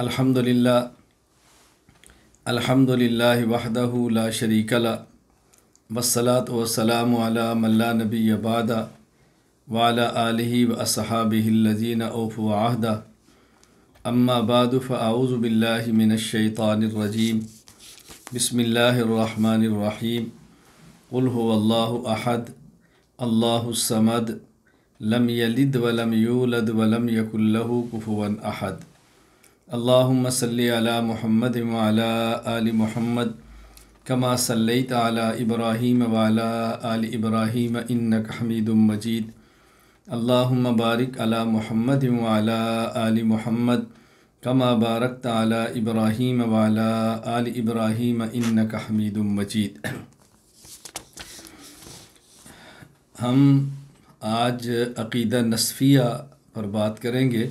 الحمد لله الحمد لله وحده لا شريك له والصلاة والسلام على من لا نبي بعد وعلى آله وأصحابه الذين أوفوا عهدا أما بعد فأعوذ بالله من الشيطان الرجيم بسم الله الرحمن الرحيم قل هو الله أحد الله الصمد لم يلد ولم يولد ولم يكن له كفوا أحد अल्लाम सल महमद आल महमद कमा सल्लत आला इब्राहीम वाला आल इब्राहीम इन्नक हमीद मजीद अल्लाम बारिक अला महमद वाला आल महमद कमा बारक आला इब्राहीम वाला आल इब्राहीम इन्नक हमीद मजीद हम आज अकीदा नसफिया पर बात करेंगे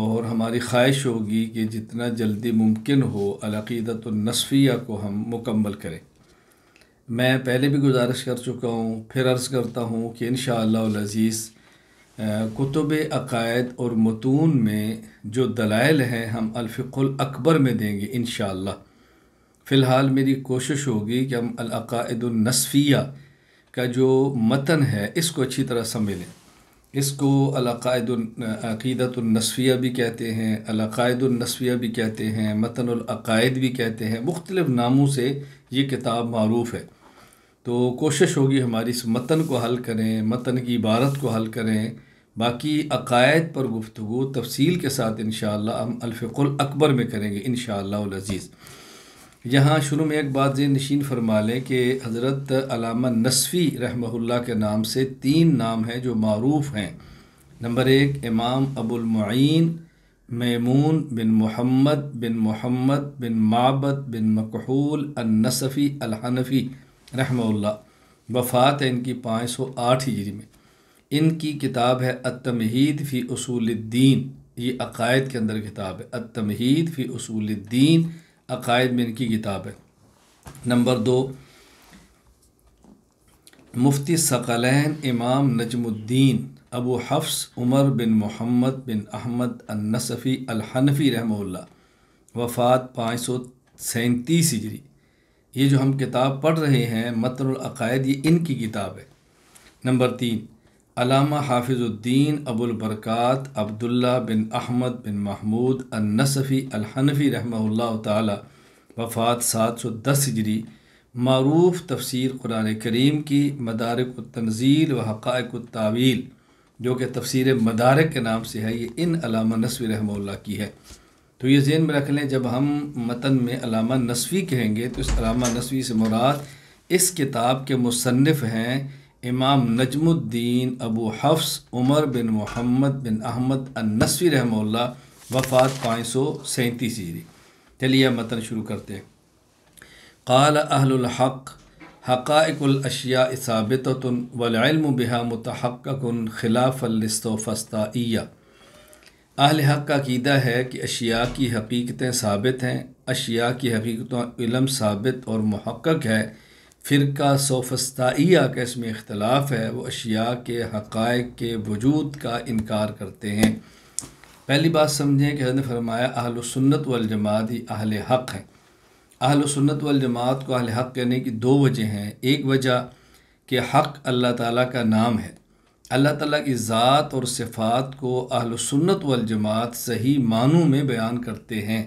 और हमारी ख्वाहिश होगी कि जितना जल्दी मुमकिन हो अलक़ीदतनसफ़िया को हम मुकम्मल करें मैं पहले भी गुजारिश कर चुका हूँ फिर अर्ज़ करता हूँ कि इन शज़ीज़ कुतुब अकायद और मतून में जो दलाइल हैं हम अलफ़ुल अकबर में देंगे इन फ़िलहाल मेरी कोशिश होगी कि हम अलक़ायदनसफ़िया का जो मतन है इसको अच्छी तरह समझ लें इसको अलकायदीदतनसफिया भी कहते हैं अलाकायदनसफ़िया भी कहते हैं मतनक़ायद भी कहते हैं मुख्तलिफ़ नामों से ये किताब मरूफ़ है तो कोशिश होगी हमारी इस मतन को हल करें मतन की इबारत को हल करें बाकी अकायद पर गुफ्तु तफसील के साथ इन हम अल्फ़ुल अकबर में करेंगे इन शज़ीज़ यहाँ शुरू में एक बात ये नशीन फरमा लें कि हज़रत अलामा नसफ़ी रहमहुल्ला के नाम से तीन नाम हैं जो मरूफ़ हैं नंबर एक इमाम अबुलमैन मैमून बिन मोहम्मद बिन मोहम्मद बिन माबद बिन मकहूल नसफ़ी अलहनफ़ी रहमल्ला वफ़ात है इनकी पाँच सौ आठ हिजरी में इनकी किताब है अतमहीद फ़ी असूलद्दीन ये अकायद के अंदर किताब है अतमहीद फ़ी असूलद्दीन अकायद में इनकी किताब है नंबर दो मुफ्ती सकलैन इमाम नजमुद्दीन अबू हफ्स उमर बिन मोहम्मद बिन अहमद अन्नसफ़ी अलहनफ़ी रहमल्ला वफ़ात पाँच सौ सैंतीस हिजरी ये जो हम किताब पढ़ रहे हैं मतनकायद ये इनकी किताब है नंबर तीन अलामा हाफिजुद्दीन अबुलबरक़ात अब्दुल्ला बिन अहमद बिन महमूद अन्नसफ़ी अलहनफ़ी रहमल्ला ताली वफ़ात सात सौ दस हिजरी मरूफ तफसर कुरान करीम की मदारक तंजील व हक़ तावील जो कि तफसर मदारक के नाम से है ये इन अलामा नसवी रहमल्ला की है तो ये जेन में रख लें जब हम मतन में अलामा नसवी कहेंगे तो इस अलामा नसवी से मुराद इस किताब के मुसनफ़ हैं इमाम नजमुद्दीन अबू हफ्स उमर बिन मोहम्मद बिन अहमद नसवी रहमल्ला वफ़ात पाँच सौ सैंतीस ईरी चलिए मतन शुरू करते हैं कल अहलहक हक़ाक़लशिया साबित वलम बहा मतहक़न खिलाफ़लस्तफ़स्तिया अहल हक़ का क़ीदा है कि अशिया की हकीकतें साबित हैं अशिया की हकीकतों इलम साबित और महक़ है फ़िरका सोफस्ताइया का इसमें इख्तलाफ है वो अशिया के हक़ के वजूद का इनकार करते हैं पहली बात समझें कि हजरत फरमाया अहल सुन्नत ही अहल हक़ है अहल सुन्नत वलजमात को अहल हक़ कहने की दो वजह हैं एक वजह कि हक़ अल्लाह ताला का नाम है अल्लाह ताला की ज़ात और सिफ़ात को अहल सुन्नत सही मानों में बयान करते हैं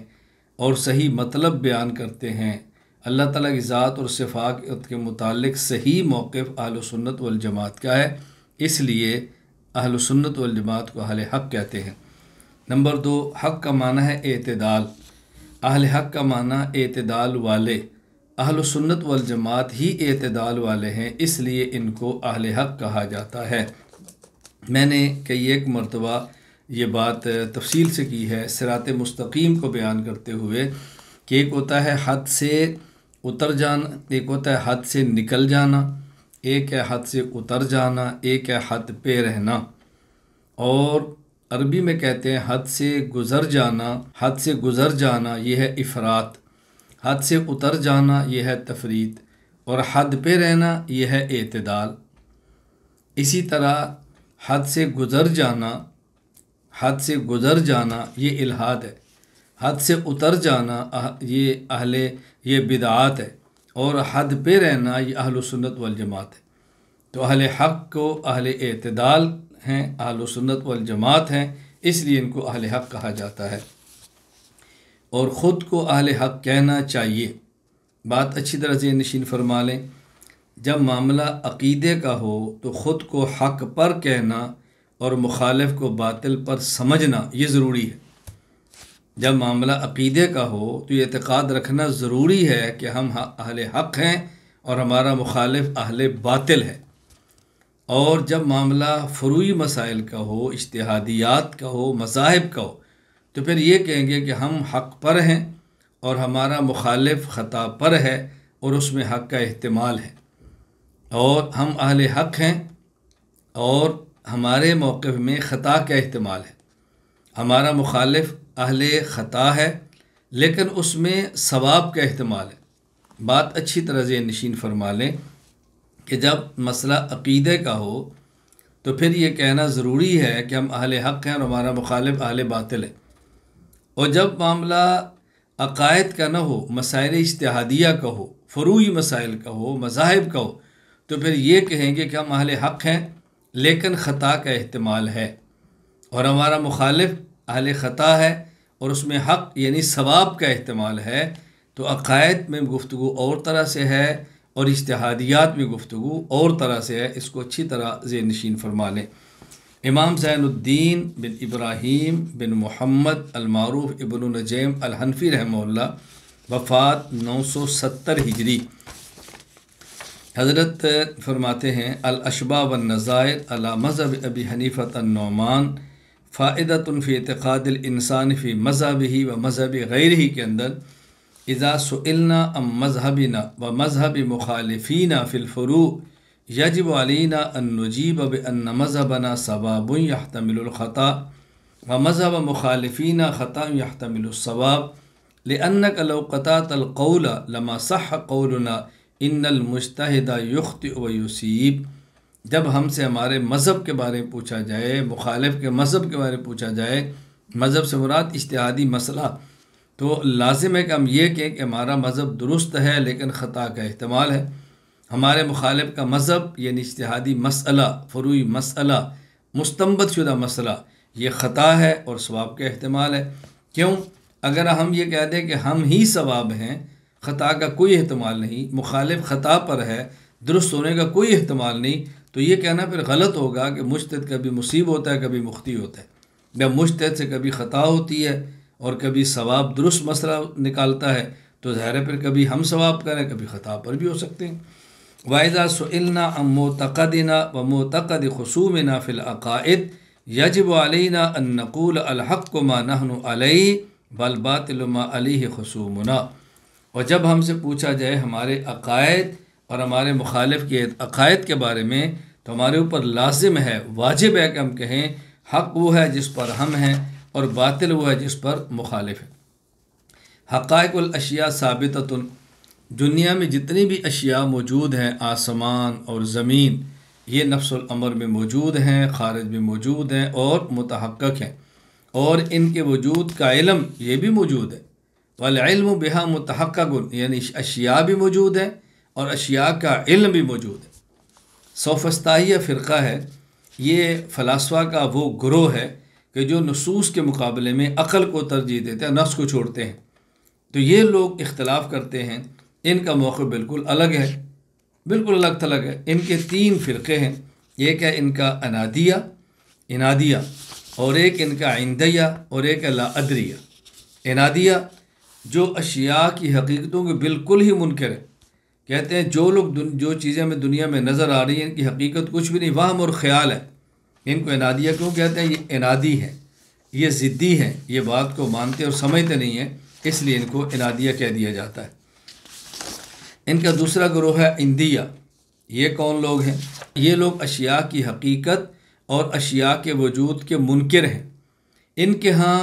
और सही मतलब बयान करते हैं अल्लाह ताला की ज़ात और सिफात के मुतालिक सही मौक़ अहलसन्नत वजमात का है इसलिए अहलसन्नत वजमात को अहल हक़ कहते हैं नंबर दो हक़ का माना है अतदाल अहल हक़ का माना अतदाल वाले अहलसन्नत वलजमात ही एतदाल वाले हैं इसलिए इनको अहल हक़ कहा जाता है मैंने कई एक मरतबा ये बात तफसील से की है सरात मस्तकीम को बयान करते हुए कि एक होता है हद से उतर जाना एक होता है हद से निकल जाना एक है हद से उतर जाना एक है हद पे रहना और अरबी में कहते हैं हद से गुज़र जाना हद से गुज़र जाना यह है इफरात हद से उतर जाना यह है तफरीत और हद पे रहना यह है अतदाल इसी तरह हद से गुज़र जाना हद से गुज़र जाना ये इलाहाद है हद से उतर जाना ये अहले ये बिदात है और हद पे रहना ये अहल सुन्नत वाल जमात है तो अहल हक को अहल अतदाल हैं अहल सुन्नत वाल जमात हैं इसलिए इनको अहल हक कहा जाता है और ख़ुद को अहल हक कहना चाहिए बात अच्छी तरह से नशीन फरमा लें जब मामला अकीदे का हो तो ख़ुद को हक पर कहना और मुखालफ को बातिल पर समझना ये ज़रूरी है जब मामला अकीदे का हो तो ये अतक़ाद रखना ज़रूरी है कि हम अहल हक़ हैं और हमारा मुखालफ अहल बातिल है और जब मामला फ्रूई मसाइल का हो इश्तहादियात का हो मजाहब का हो तो फिर ये कहेंगे कि हम हक़ पर हैं और हमारा मुखालफ ख़ता पर है और उसमें हक़ का अहतमाल है और हम अहल हक़ हैं और हमारे मौक़ में ख़ता का अहतमाल है हमारा मुखालफ अहल ख़ता है लेकिन उसमें सवाब का अहतमाल है बात अच्छी तरह से नशीन फरमा लें कि जब मसला अक़ीदे का हो तो फिर ये कहना ज़रूरी है कि हम अहल हक़ हैं और हमारा मुखालब अहल बातिल है और जब मामला अकायद का ना हो मसाइल इश्तहादिया का हो फरूई मसाइल का हो मजाहब का हो तो फिर ये कहेंगे कि हम अहल हक़ हैं लेकिन ख़ता का अहतमाल है और हमारा मुखालफ अहल ख़ता है और उसमें हक यानी सवाब का अहतमाल है तो अकायद में गुफ्तु और तरह से है और इश्तहादियात में गुफ्तु और तरह से है इसको अच्छी तरह जे नशीन फरमा लें इमाम ज़ैनुद्दीन बिन इब्राहीम बिन मोहम्मद अलमारूफ इबन नजैम अलहनफ़ी रहमल्ला वफ़ात नौ सौ सत्तर हिजरी हज़रत फरमाते हैं अलशबा व नज़ायर अला मज़हब अबी हनीफ़त नौमान فائدة في اعتقاد الانسان في مذهبه ومذهب غيره غیرہی کے اندر اذا سئلنا ام مذهبنا ومذهب مخالفينا في فی الفروع یجب علینا ان نجيب بان مذهبنا ثواب يحتمل الخطا ومذهب مخالفينا خطا يحتمل الصواب لأنك لو قطعت القول لما صح قولنا إن المجتهد يخطئ ويصيب जब हमसे हमारे मज़हब के बारे में पूछा जाए मुखालफ के मज़हब के बारे में पूछा जाए मज़हब से मुराद इश्तहादी मसला तो लाजिम है कि हम ये कहें कि हमारा मज़हब दुरुस्त है लेकिन ख़ता का अहतमाल है हमारे मुखालफ का मज़हब यानी इश्तहादी मसला फरूई मसला मुस्तमद शुदा मसला ये ख़ता है और स्वाब का अहतमाल है क्यों अगर हम ये कह दें कि हम ही सवाब हैं ख़ता का कोई अहतमाल नहीं मुखालफ ख़ता पर है दुरुस्त होने का कोई अहतमाल नहीं तो ये कहना फिर गलत होगा कि मुश्तद कभी मुसीब होता है कभी मुख्ती होता है जब मुश्तद से कभी ख़ता होती है और कभी सवाब दुरुस्त मसला निकालता है तो ज़ाहिर फिर कभी हम सवाब करें कभी ख़ता पर भी हो सकते हैं वायदा सलना मोतकदना व ना खसूमना फ़िलअक़ाद यजब अलना नकूल अलहक़ मा नहन अलई बलबातलमा अली खसूमना और जब हमसे पूछा जाए हमारे अक़ायद और हमारे मुखालिफ के अकायद के बारे में तो हमारे ऊपर लाजिम है वाजिब है कि हम कहें हक वो है जिस पर हम हैं और बातिल वो है जिस पर मुखालिफ है हक़ाक़लशिया साबित दुनिया में जितनी भी अशिया मौजूद हैं आसमान और ज़मीन ये नफ्समर में मौजूद हैं खारज में मौजूद हैं और मतहक़ हैं और इनके वजूद का इलम ये भी मौजूद है वालम बिहा मतहक़ यानी अशिया भी मौजूद है और अशिया का इल्म भी मौजूद है सोफस्ताहिया फ़िरका है ये फ़लासफ़ा का वो ग्रोह है कि जो नसूस के मुकाबले में अक़ल को तरजीह देते हैं नफ्स को छोड़ते हैं तो ये लोग इख्तलाफ करते हैं इनका मौक़ बिल्कुल अलग है बिल्कुल अलग थलग है इनके तीन फ़िरके हैं एक है इनका अनादिया इनादिया और एक इनका आइंदिया और एक है लादरिया इनादिया जो अशिया की हकीकतों के बिल्कुल ही मुनकर है कहते हैं जो लोग जो चीज़ें हमें दुनिया में नज़र आ रही हैं इनकी हकीकत कुछ भी नहीं वाहम और ख्याल है इनको इनादिया क्यों कहते हैं ये इनादी है ये ज़िद्दी हैं ये बात को मानते और समझते नहीं हैं इसलिए इनको इनादिया कह दिया जाता है इनका दूसरा ग्रोह है इंदिया ये कौन लोग हैं ये लोग अशिया की हकीकत और अशिया के वजूद के मुनकर हैं इनके यहाँ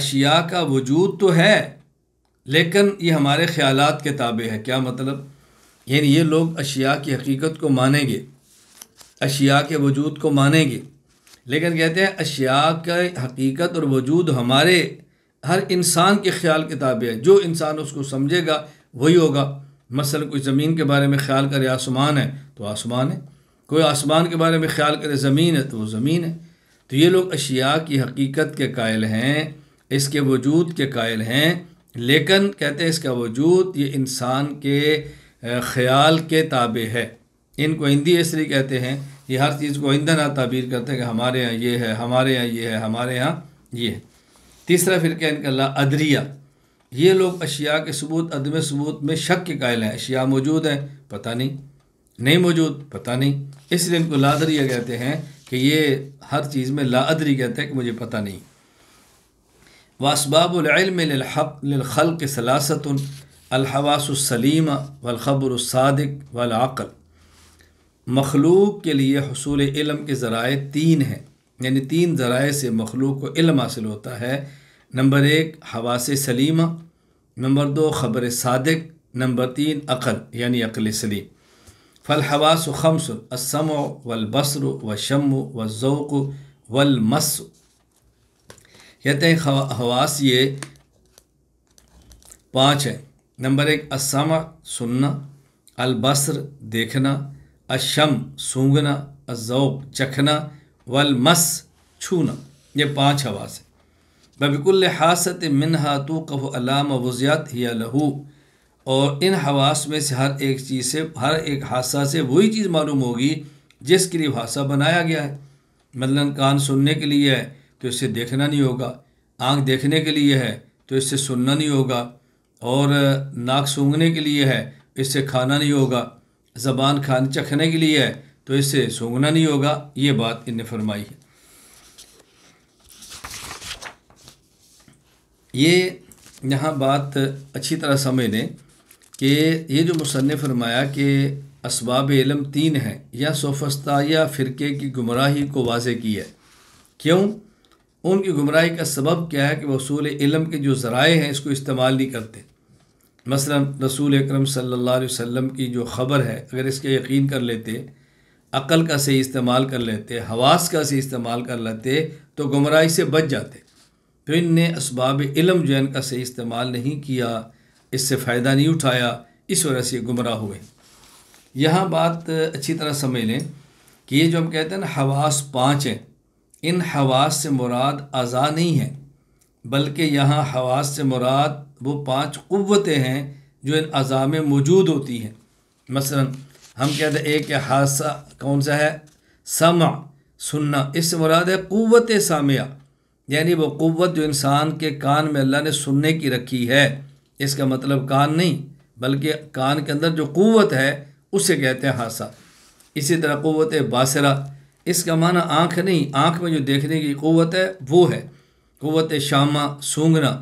अशिया का वजूद तो है लेकिन ये हमारे ख्यालात के ताबे है क्या मतलब यानी ये लोग अशिया की हकीकत को मानेंगे अशिया के वजूद को मानेंगे लेकिन कहते हैं अशिया का हकीकत और वजूद हमारे हर इंसान के ख्याल के ताबे है जो इंसान उसको समझेगा वही होगा मसल कोई ज़मीन के बारे में ख्याल करे आसमान है तो आसमान है कोई आसमान के बारे में ख्याल करे ज़मीन है तो वो ज़मीन है तो ये लोग अशिया की हकीकत के कायल हैं इसके वजूद के कायल हैं लेकिन कहते हैं इसका वजूद ये इंसान के ख्याल के ताबे है इनको हिंदी इसलिए कहते हैं ये हर चीज़ को इंधना तबीर करते हैं कि हमारे यहाँ ये है हमारे यहाँ ये है हमारे यहाँ ये है तीसरा फिर क्या इनका ला अदरिया ये लोग अशिया के सबूत अदम सबूत में शक के कायल हैं अशिया मौजूद हैं पता नहीं नहीं मौजूद पता नहीं इसलिए इनको लादरिया कहते हैं कि ये हर चीज़ में लादरी कहते हैं कि मुझे पता नहीं में लखल के सलासत अलहवासलीम वलखबरसादक वलाक़ल मखलूक के लिए हसूल इलम के ज़राए तीन हैं यानी तीन ज़राए से मखलूक को इलम हासिल होता है नंबर एक हवास सलीम नंबर दो ख़बर सादक नंबर तीन अक़ल यानि अक़ल सलीम फल हवास खम्स असम वलबसर व शम व ज़ौक़ वलमस कहते हैं हवास ये पाँच हैं नंबर एक असामा सुनना अलबसर देखना अशम सूंघना अजौब चखना वलमस छूना ये पांच हवास है बबिकुल हासत मिनहा तो कहो अलाम वज़ियात या लहू और इन हवास में से हर एक चीज़ से हर एक हादसा से वही चीज़ मालूम होगी जिसके लिए हादसा बनाया गया है मतलब कान सुनने के लिए है तो इससे देखना नहीं होगा आँख देखने के लिए है तो इससे सुनना नहीं होगा और नाक सूंघने के लिए है इससे खाना नहीं होगा ज़बान खाने चखने के लिए है तो इससे सूंघना नहीं होगा ये बात इनने फरमाई है ये यहाँ बात अच्छी तरह समझ लें कि ये जो मुसन फरमाया कि इसबाब इलम तीन हैं या सोफस्ता या फ़िरके की गुमराही को वाज की है क्यों उनकी गुमराही का सबब क्या है कि वसूल इलम के जो ज़राए हैं इसको इस्तेमाल नहीं करते मसलन रसूल अकरम सल्लल्लाहु अलैहि वसल्लम की जो ख़बर है अगर इसके यकीन कर लेते अक़ल का सही इस्तेमाल कर लेते हवास का सही इस्तेमाल कर लेते तो गुमराही से बच जाते तो इनने इसबाब इलम जैन का सही इस्तेमाल नहीं किया इससे फ़ायदा नहीं उठाया इस वजह से गुमराह हुए यहाँ बात अच्छी तरह समझ लें कि ये जो हम कहते हैं ना हवास पाँच हैं इन हवास से मुराद अज़ा नहीं है बल्कि यहाँ हवास से मुराद वो पांच क़वतें हैं जो इन अज़ा में मौजूद होती हैं मसला हम कहते हैं एक हादसा कौन सा है समा सुनना इससे मुराद है क़वत सामिया यानी वो क़वत जो इंसान के कान में अल्लाह ने सुनने की रखी है इसका मतलब कान नहीं बल्कि कान के अंदर जो क़वत है उसे कहते हैं हादसा इसी तरह क़वत बासरा इसका माना आँख नहीं आँख में जो देखने की क़वत है वो है क़वत शामा सूंघना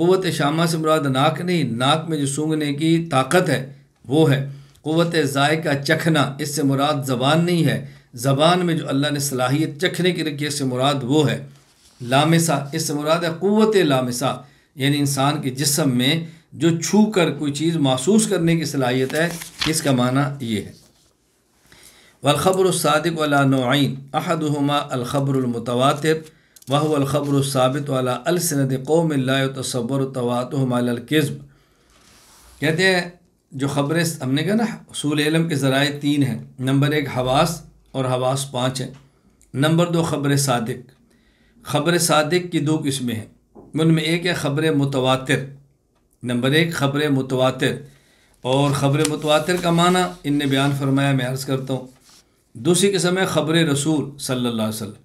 कुत शामा से मुराद नाक नहीं नाक में जो सूंघने की ताकत है वो है क़वत का चखना इससे मुराद ज़बान नहीं है ज़बान में जो अल्लाह ने सलाहियत चखने की रखी है इससे मुराद वो है लामसा इससे मुराद है क़वत लामसा यानी इंसान के जिसम में जो छू कर कोई चीज़ महसूस करने की सलाहियत है इसका माना ये है वलखबरसादिक वाला नौन अहदहुमा अलखबरमतवा वह ख़बर साबित वाला अलसनद कौम तस्वर तवातमकज़ब कहते हैं जो ख़बरें हमने कहा ना असूल इलम के ज़रा तीन हैं नंबर एक हवास और हवास पाँच हैं नंबर दो ख़बर सदक ख़बर सदक की दो किस्में हैं उनमें एक है ख़बर मुतवा नंबर एक ख़बर मुतवातर और ख़बर मुतवा का माना इनने बयान फरमाया मैं अर्ज़ करता हूँ दूसरी किस्म है ख़बर रसूल सल्ला वसम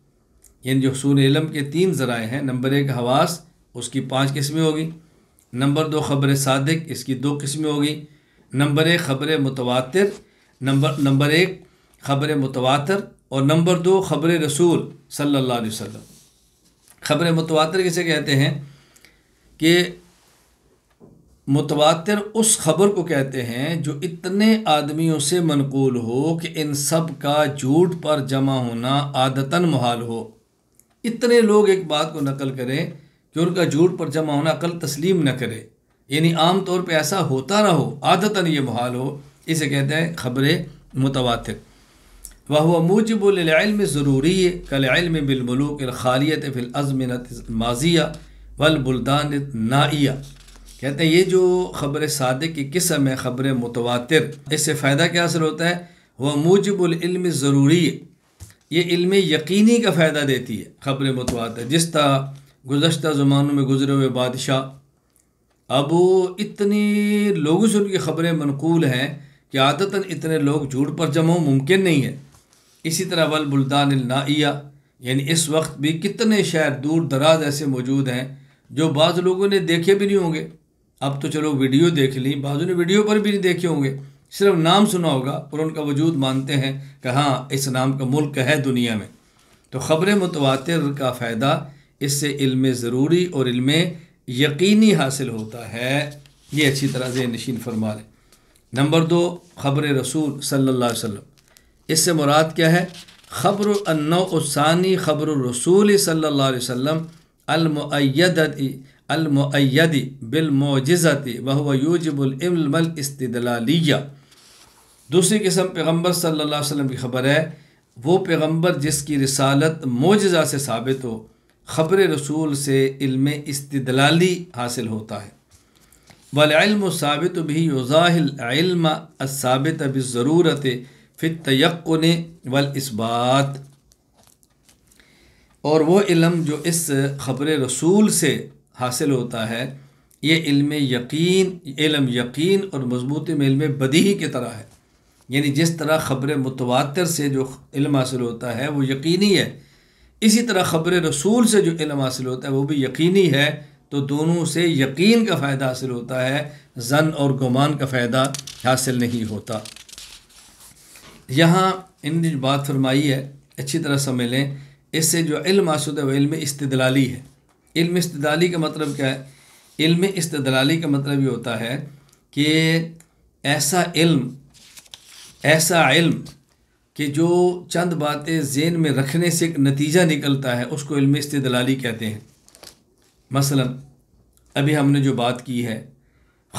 यानी जो हसूल इलम के तीन ज़राए हैं नंबर एक हवास उसकी पाँच किस्में होगी नंबर दो ख़बर सादक इसकी दो किस्में होगी नंबर एक ख़बर मुतवातर नंबर नंबर एक ख़बर मुतवातर और नंबर दो ख़बर रसूल सल्ला अलैहि ख़बर मुतवातर किसे कहते हैं कि मुतवातर उस ख़बर को कहते हैं जो इतने आदमियों से मनकूल हो कि इन सब का झूठ पर जमा होना आदतन महाल हो इतने लोग एक बात को नकल करें कि उनका झूठ पर जमा होना कल तस्लीम न करे यानी आम तौर पर ऐसा होता ना हो आदतन ये बहाल हो इसे कहते हैं खबरें मुतवा वह हुआ मूजबलम ज़रूरी कलम बिलमलूक खालियत फ़िल अज़मिन माजिया वलबुलदान नाइया कहते हैं ये जो ख़बर सादे की किस्म है ख़बर मुतवा इससे फ़ायदा क्या असर होता है वह मूजबलम ज़रूरी है ये इल्म यकीनी का फ़ायदा देती है ख़बर मतवात जिस तरह गुजशत ज़मानों में गुजरे हुए बादशाह अब इतने लोगों से उनकी ख़बरें मनकूल हैं कि आदता इतने लोग झूठ पर जमा मुमकिन नहीं है इसी तरह वल बुल्दान नाइया यानी इस वक्त भी कितने शहर दूर दराज ऐसे मौजूद हैं जो बाज़ लोगों ने देखे भी नहीं होंगे अब तो चलो वीडियो देख ली बाजू ने वीडियो पर भी नहीं देखे होंगे सिर्फ नाम सुना होगा और उनका वजूद मानते हैं कि हाँ इस नाम का मुल्क है दुनिया में तो ख़बर मुतवा का फ़ायदा इससे इल्म ज़रूरी और इल्म यकीनी हासिल होता है ये अच्छी तरह से नशीन फरमा लें नंबर दो ख़बर रसूल सल्ला वल् इससे मुराद क्या है ख़बर अन्नौसानी ख़बर रसूल सल्ला वसम अलमुदी अलमैदी बिलमोजती वह इस्तलालिया दूसरी किस्म पैगम्बर सल्ला वसम की खबर है वो पैगम्बर जिसकी रसालत मोजा से साबित हो ख़बर रसूल से इल्म इस्तलाली हासिल होता है वलम साबित भी युजाहिलम सबित अब ज़रूरत फिर तयक़न वल बात और वह इलम जो इस ख़बर रसूल से हासिल होता है ये इल्म यकीन इलम यकीन और मजबूत में इल्म बदी की तरह है यानी जिस तरह ख़बर मुतवातर से जो इल्म हासिल होता है वो यकीनी है इसी तरह ख़बर रसूल से जो इल्म हासिल होता है वो भी यकीनी है तो दोनों से यकीन का फ़ायदा हासिल होता है जन और गुमान का फ़ायदा हासिल नहीं होता यहाँ इन बात फरमाई है अच्छी तरह समझ लें इससे जो इल्म हासिल है वह इल्म इस्तलाली है इल्म इस्तलाली का मतलब क्या है इल्म इस्तलाली का मतलब ये होता है कि ऐसा इल्म ऐसा इल्म कि जो चंद बातें जेन में रखने से एक नतीजा निकलता है उसको इल्म इस्तलाली कहते हैं मसलन अभी हमने जो बात की है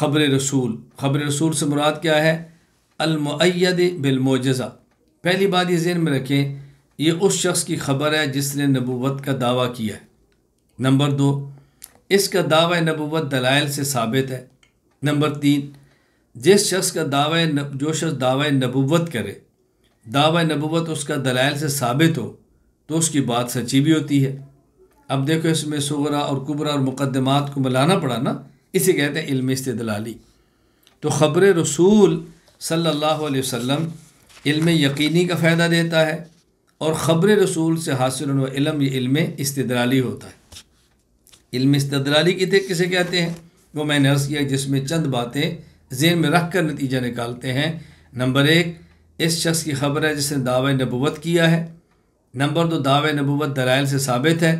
ख़बर रसूल ख़बर रसूल से मुराद क्या है अलमैद बिलमोजा पहली बात ये जेन में रखें ये उस शख्स की खबर है जिसने नबूवत का दावा किया है नंबर दो इसका दावा नबूवत दलाइल से साबित है नंबर तीन जिस शख्स का दावा जो शख्स दावा नबूवत करे दावा नबूवत उसका दलाइल से साबित हो तो उसकी बात सच्ची भी होती है अब देखो इसमें सगरा और कुबरा और मुकदमात को मिलाना पड़ा ना इसे कहते हैं इल्म इस्तलाली तो ख़बर रसूल सल्लल्लाहु अलैहि वसल्लम इल्म यकीनी का फ़ायदा देता है और ख़बर रसूल से हासिल होने इलम ये इल्म इस्तलाली होता है इल्म इस्तलाली किसे कहते हैं वो मैंने अर्ज़ किया जिसमें चंद बातें जेर में रख कर नतीजा निकालते हैं नंबर एक इस शख्स की खबर है जिसने दावा नबूवत किया है नंबर दो दावा नबूत दलाइल से साबित है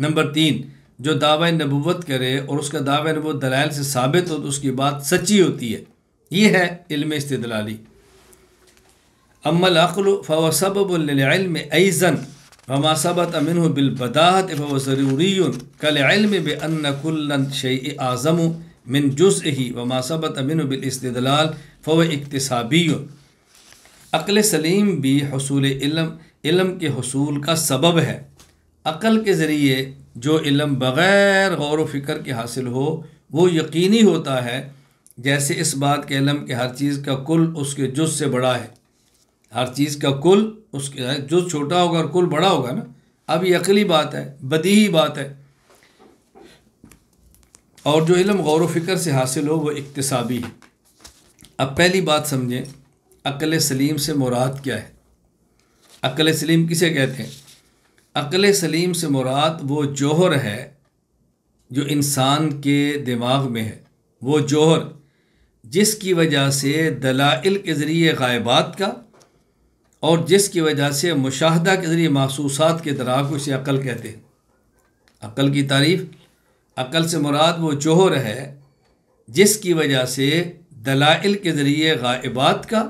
नंबर तीन जो दावा नबूत करे और उसका दावा नबूत दलाइल से साबित हो तो उसकी बात सच्ची होती है ये है इल्म इस्तलाली अमल अक़ल फ़व सबम ऐज़न फमा सबत अमिन बिलबदात फ़व ज़रूरी कल बन कुल्लन शे आज़म मिन जुज़ ही व मासबत अमिन बिलस्तलाल फ़व इकतसाबी अक़ल सलीम भी हसूल इलम इलम के हसूल का सबब है अक़ल के ज़रिए जो इलम बग़ैर गौर फिक्र के हासिल हो वो यकीनी होता है जैसे इस बात के इलम के हर चीज़ का कुल उसके जुज़ से बड़ा है हर चीज़ का कुल उसके जुज़ छोटा होगा और कुल बड़ा होगा ना अब ये अकली बात है बदी ही बात है और जो इलम गौर फ़िक्र से हासिल हो वह इकतसाबी है अब पहली बात समझें अकल सलीम से मुराद क्या है अकल सलीम किसे कहते हैं अकल सलीम से मुराद वो जौहर है जो इंसान के दिमाग में है वो जौहर जिसकी वजह से दलाइल के ज़रिए गायबात का और जिसकी वजह से मुशाहदा के ज़रिए महसूसात के दराक उसे अकल कहते हैं अकल की तारीफ़ अकल से मुराद वो जोहर है जिसकी वजह से दलाइल के ज़रिए गायबात का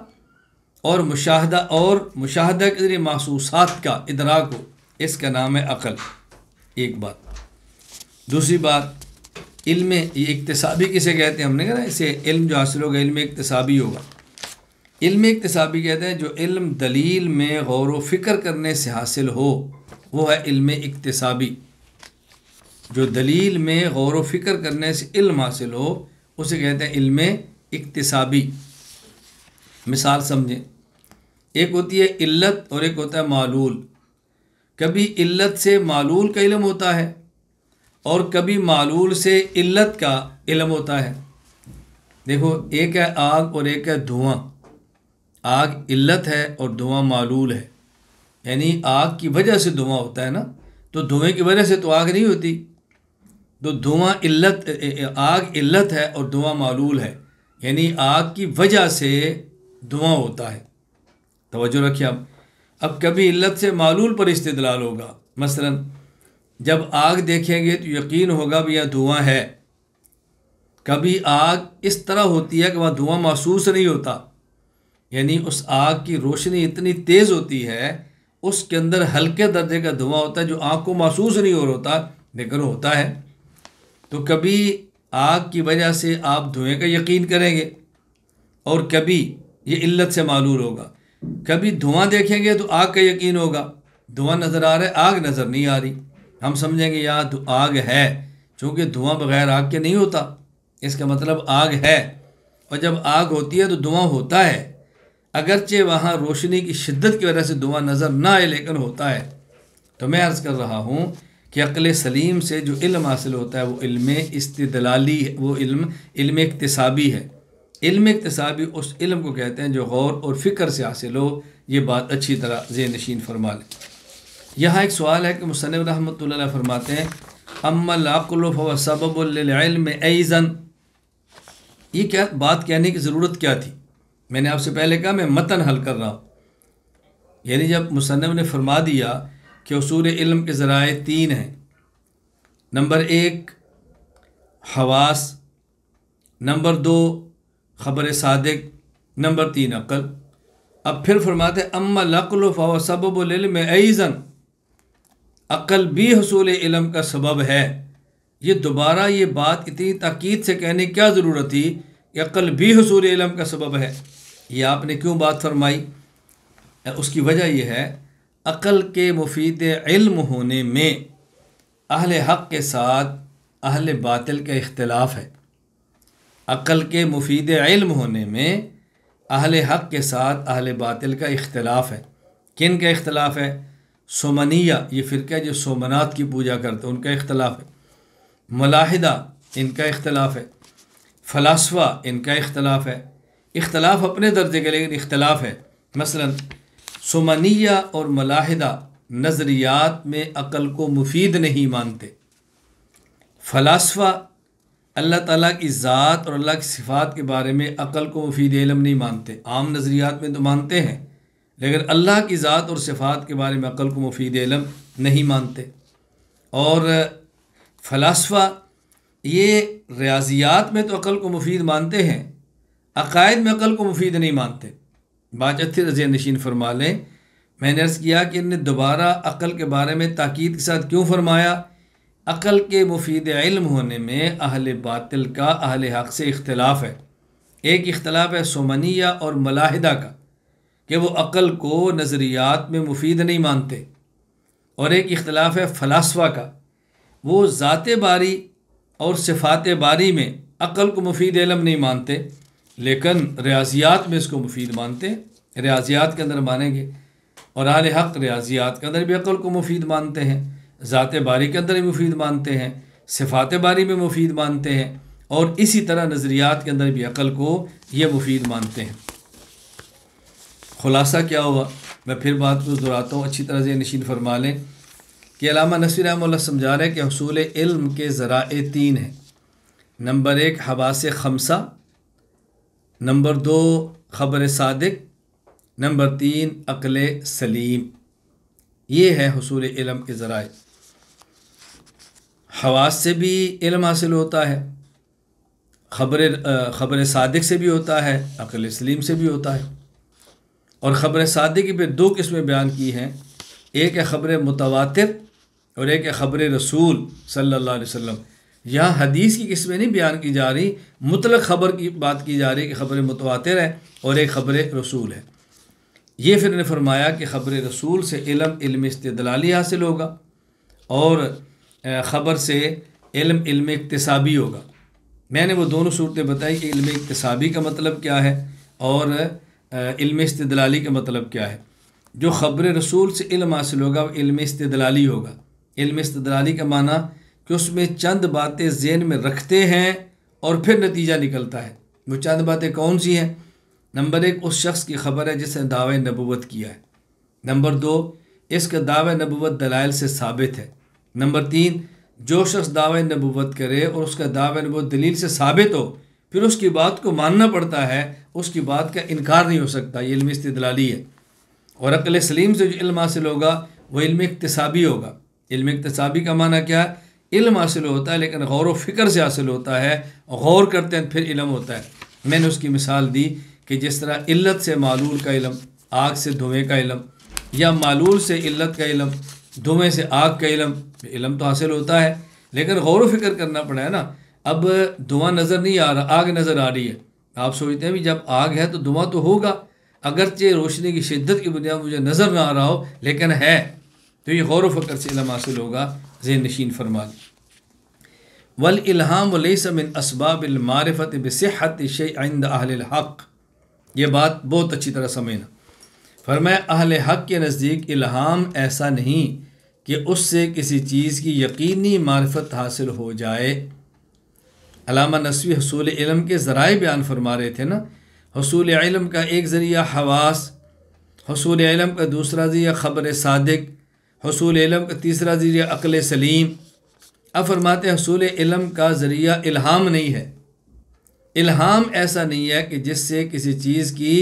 और मुशाहदा और मुशाहदा के ज़रिए महसूसात का इदराक हो इसका नाम है अकल एक बात दूसरी बात इल्म ये इकतसाबी किसे कहते हैं हमने कहा इसे इल्म जो हासिल होगा इल्म इकतसाबी होगा इल्म इकतसाबी कहते हैं जो इल्म दलील में गौर व फिक्र करने से हासिल हो वो है इल्म इकतसाबी जो दलील में गौर व फिक्र करने से इल्म हासिल हो उसे कहते हैं इल्म इकतसाबी मिसाल समझें एक होती है इल्लत और एक होता है मालूल कभी इल्लत से मालूल का इलम होता है और कभी मालूल से इल्लत का इलम होता है देखो एक है आग और एक है धुआं आग इल्लत है और धुआं मालूल है यानी आग की वजह से धुआं होता है ना तो धुएं की वजह से तो आग नहीं होती तो धुआँ इल्लत आग इल्लत है और धुआँ मालूल है यानी आग की वजह से धुआँ होता है तोज्जो रखिए अब अब कभी इल्लत से मालूल पर इस्तलाल होगा मसलन जब आग देखेंगे तो यकीन होगा भी यह धुआँ है कभी आग इस तरह होती है कि वह धुआँ महसूस नहीं होता यानी उस आग की रोशनी इतनी तेज़ होती है उसके अंदर हल्के दर्जे का धुआँ होता है जो आँख को महसूस नहीं हो रहा होता लेकिन होता है तो कभी आग की वजह से आप धुएँ का यकीन करेंगे और कभी ये इल्लत से मालूर होगा कभी धुआं देखेंगे तो आग का यकीन होगा धुआं नज़र आ रहा है आग नज़र नहीं आ रही हम समझेंगे यहाँ तो आग है चूँकि धुआं बगैर आग के नहीं होता इसका मतलब आग है और जब आग होती है तो धुआं होता है अगरचे वहाँ रोशनी की शिद्दत की वजह से धुआं नज़र ना आए लेकिन होता है तो मैं अर्ज़ कर रहा हूँ कि अक्ल सलीम से जो इल्म हासिल होता है वो इल्म इस्तलाली वो इल्म इल्म इकतसाबी है इल्म इकतसाबी उस इल्म को कहते हैं जो गौर और फ़िक्र से हासिल हो ये बात अच्छी तरह जे नशीन फरमा लें यहाँ एक सवाल है कि मुसन रहमत फरमाते हैं अम्मल सबबिल्म ऐज़न ये क्या बात कहने की ज़रूरत क्या थी मैंने आपसे पहले कहा मैं मतन हल कर रहा हूँ यानी जब मुसनब ने फरमा दिया कि असूल इल्म के ज़राए तीन हैं नंबर एक हवास नंबर दो ख़बर सादक नंबर तीन अक़ल अब फिर फरमाते अम्मा लकल फ़व सबब ऐज़न अक़ल भी हसूल इलम का सबब है ये दोबारा ये बात इतनी तकीद से कहने की क्या ज़रूरत थी कि अक़ल भी हसूल इलम का सबब है ये आपने क्यों बात फरमाई उसकी वजह यह है अक़ल के मुफीद इल्म होने में अहल हक़ के साथ अहल बातिल का इख्तलाफ है अक़ल के मुफीद इल्म होने में अहल हक़ के साथ अहल बातिल का इख्तलाफ है किन का इख्तलाफ है सोमनिया ये फ़िरका जो सोमनाथ की पूजा करते हैं उनका इख्तलाफ है मलाहिदा इनका इख्तलाफ है फ़लासफ़ा इनका इख्तलाफ है इख्तलाफ अपने दर्जे के लेकिन इख्तलाफ है मसलन सुमनिया और मलाहिदा नज़रियात में अक़ल को मुफीद नहीं मानते फ़लासफ़ा अल्लाह ताला की ज़ात और अल्लाह की सिफ़ात के बारे में अक़ल को मुफीद इलम नहीं मानते आम नज़रियात में तो मानते हैं लेकिन अल्लाह की ज़ात और सिफ़ात के बारे में अक़ल को मुफीद इलम नहीं मानते और फ़लासफ़ा ये रियाजियात में तो अक़ल को मुफीद मानते हैं अकायद में अक़ल को मुफीद नहीं मानते बाजत रजिया नशीन फरमा लें मैंने अर्ज़ किया कि इनने दोबारा अक़ल के बारे में ताक़द के साथ क्यों फरमाया अक़ल के मुफीद इल्म होने में अहल बातिल का अहल हक़ से इख्तलाफ है एक इख्तलाफ है सोमनिया और मलाहिदा का कि वो अक़ल को नज़रियात में मुफीद नहीं मानते और एक इख्तलाफ है फ़लासफ़ा का वो ज़ात बारी और सिफात बारी में अक़ल को मुफीद इलम नहीं मानते लेकिन रियाजियात में इसको मुफीद मानते हैं रियाजियात के अंदर मानेंगे और आल हक रियाजियात के अंदर भी अक्ल को मुफीद मानते हैं ज़ात बारी के अंदर भी मुफीद मानते हैं सिफात बारी में मुफीद मानते हैं और इसी तरह नज़रियात के अंदर भी अक्ल को ये मुफीद मानते हैं खुलासा क्या हुआ मैं फिर बात को दोहराता हूँ अच्छी तरह से नशीन फरमा लें कि अलामा नसीर अहमल्ला समझा रहे हैं कि हसूल इल्म के जराए तीन हैं नंबर एक हवास खमसा नंबर दो ख़बर सादक नंबर तीन अकल सलीम ये है हसूल इलम के ज़रा हवास से भी इलम हासिल होता है ख़बर ख़बर सादक से भी होता है अकल सलीम से भी होता है और ख़बर सादिक की फिर दो किस्में बयान की हैं एक है ख़बर मुतवातिर और एक है ख़बर रसूल सल्ला अलैहि यहाँ हदीस की किस्में नहीं बयान की जा रही मुतलक ख़बर की बात की जा रही है कि ख़बर मुतवातर है और एक ख़बर रसूल है ये फिर ने फरमाया कि ख़बर रसूल से इलम इल्म इस्तलाली हासिल होगा और ख़बर से इल्म इल्म इकतसाबी होगा मैंने वो दोनों सूरतें बताई कि इल्म इकतसाबी का मतलब क्या है और इल्म इस्तलाली का मतलब क्या है जो ख़बर रसूल से इल्म हासिल होगा वह इल्म इस्तलाली होगा इल्म इस्तलाली का माना कि उसमें चंद बातें जेन में रखते हैं और फिर नतीजा निकलता है वो चंद बातें कौन सी हैं नंबर एक उस शख्स की खबर है जिसने दावे नबूत किया है नंबर दो इसका दावे नबूत दलाइल से साबित है नंबर तीन जो शख्स दावे नबूत करे और उसका दावे नबूत दलील से साबित हो फिर उसकी बात को मानना पड़ता है उसकी बात का इनकार नहीं हो सकता ये इल्म इस्तलाली है और अकल सलीम से जो इल्म हासिल होगा वह इल्म इकतसाबी होगा इल्म इकतसाबी का माना क्या है इल्म हासिल होता है लेकिन गौर व फिक्र से हासिल होता है गौर करते हैं फिर इलम होता है मैंने उसकी मिसाल दी कि जिस तरह इल्लत से मालूल का इलम आग से धुएँ का इलम या मालूल से इल्लत का इलम धुएँ से आग का इलम इलम तो हासिल होता है लेकिन गौर व फिक्र करना पड़ा है ना अब धुआँ नज़र नहीं आ रहा आग नज़र आ रही है आप सोचते हैं भी जब आग है तो धुआँ तो होगा अगरचे रोशनी की शिद्दत की बुनियाद मुझे नज़र ना आ रहा हो लेकिन है तो ये गौर व फ़िक्र से इलम हासिल होगा जेन नशीन फरमाल वल इल्हाम वलसमिन इसबाबिलमारफ़त बसहत शैंद अहल हक़ ये बात बहुत अच्छी तरह समझना फरमाया अहल हक़ के नज़दीक इल्हाम ऐसा नहीं कि उससे किसी चीज़ की यकीनी मार्फत हासिल हो जाए अलामा नसवी हसूल इलम के ज़राए बयान फरमा रहे थे ना हसूल इलम का एक ज़रिया हवास हसूल इलम का दूसरा ज़रिया ख़बर सादक हसूल इलम का तीसरा ज़रिया अक़ल सलीम अब फरमाते हसूल इलम का ज़रिया इल्हाम नहीं है इल्हाम ऐसा नहीं है कि जिससे किसी चीज़ की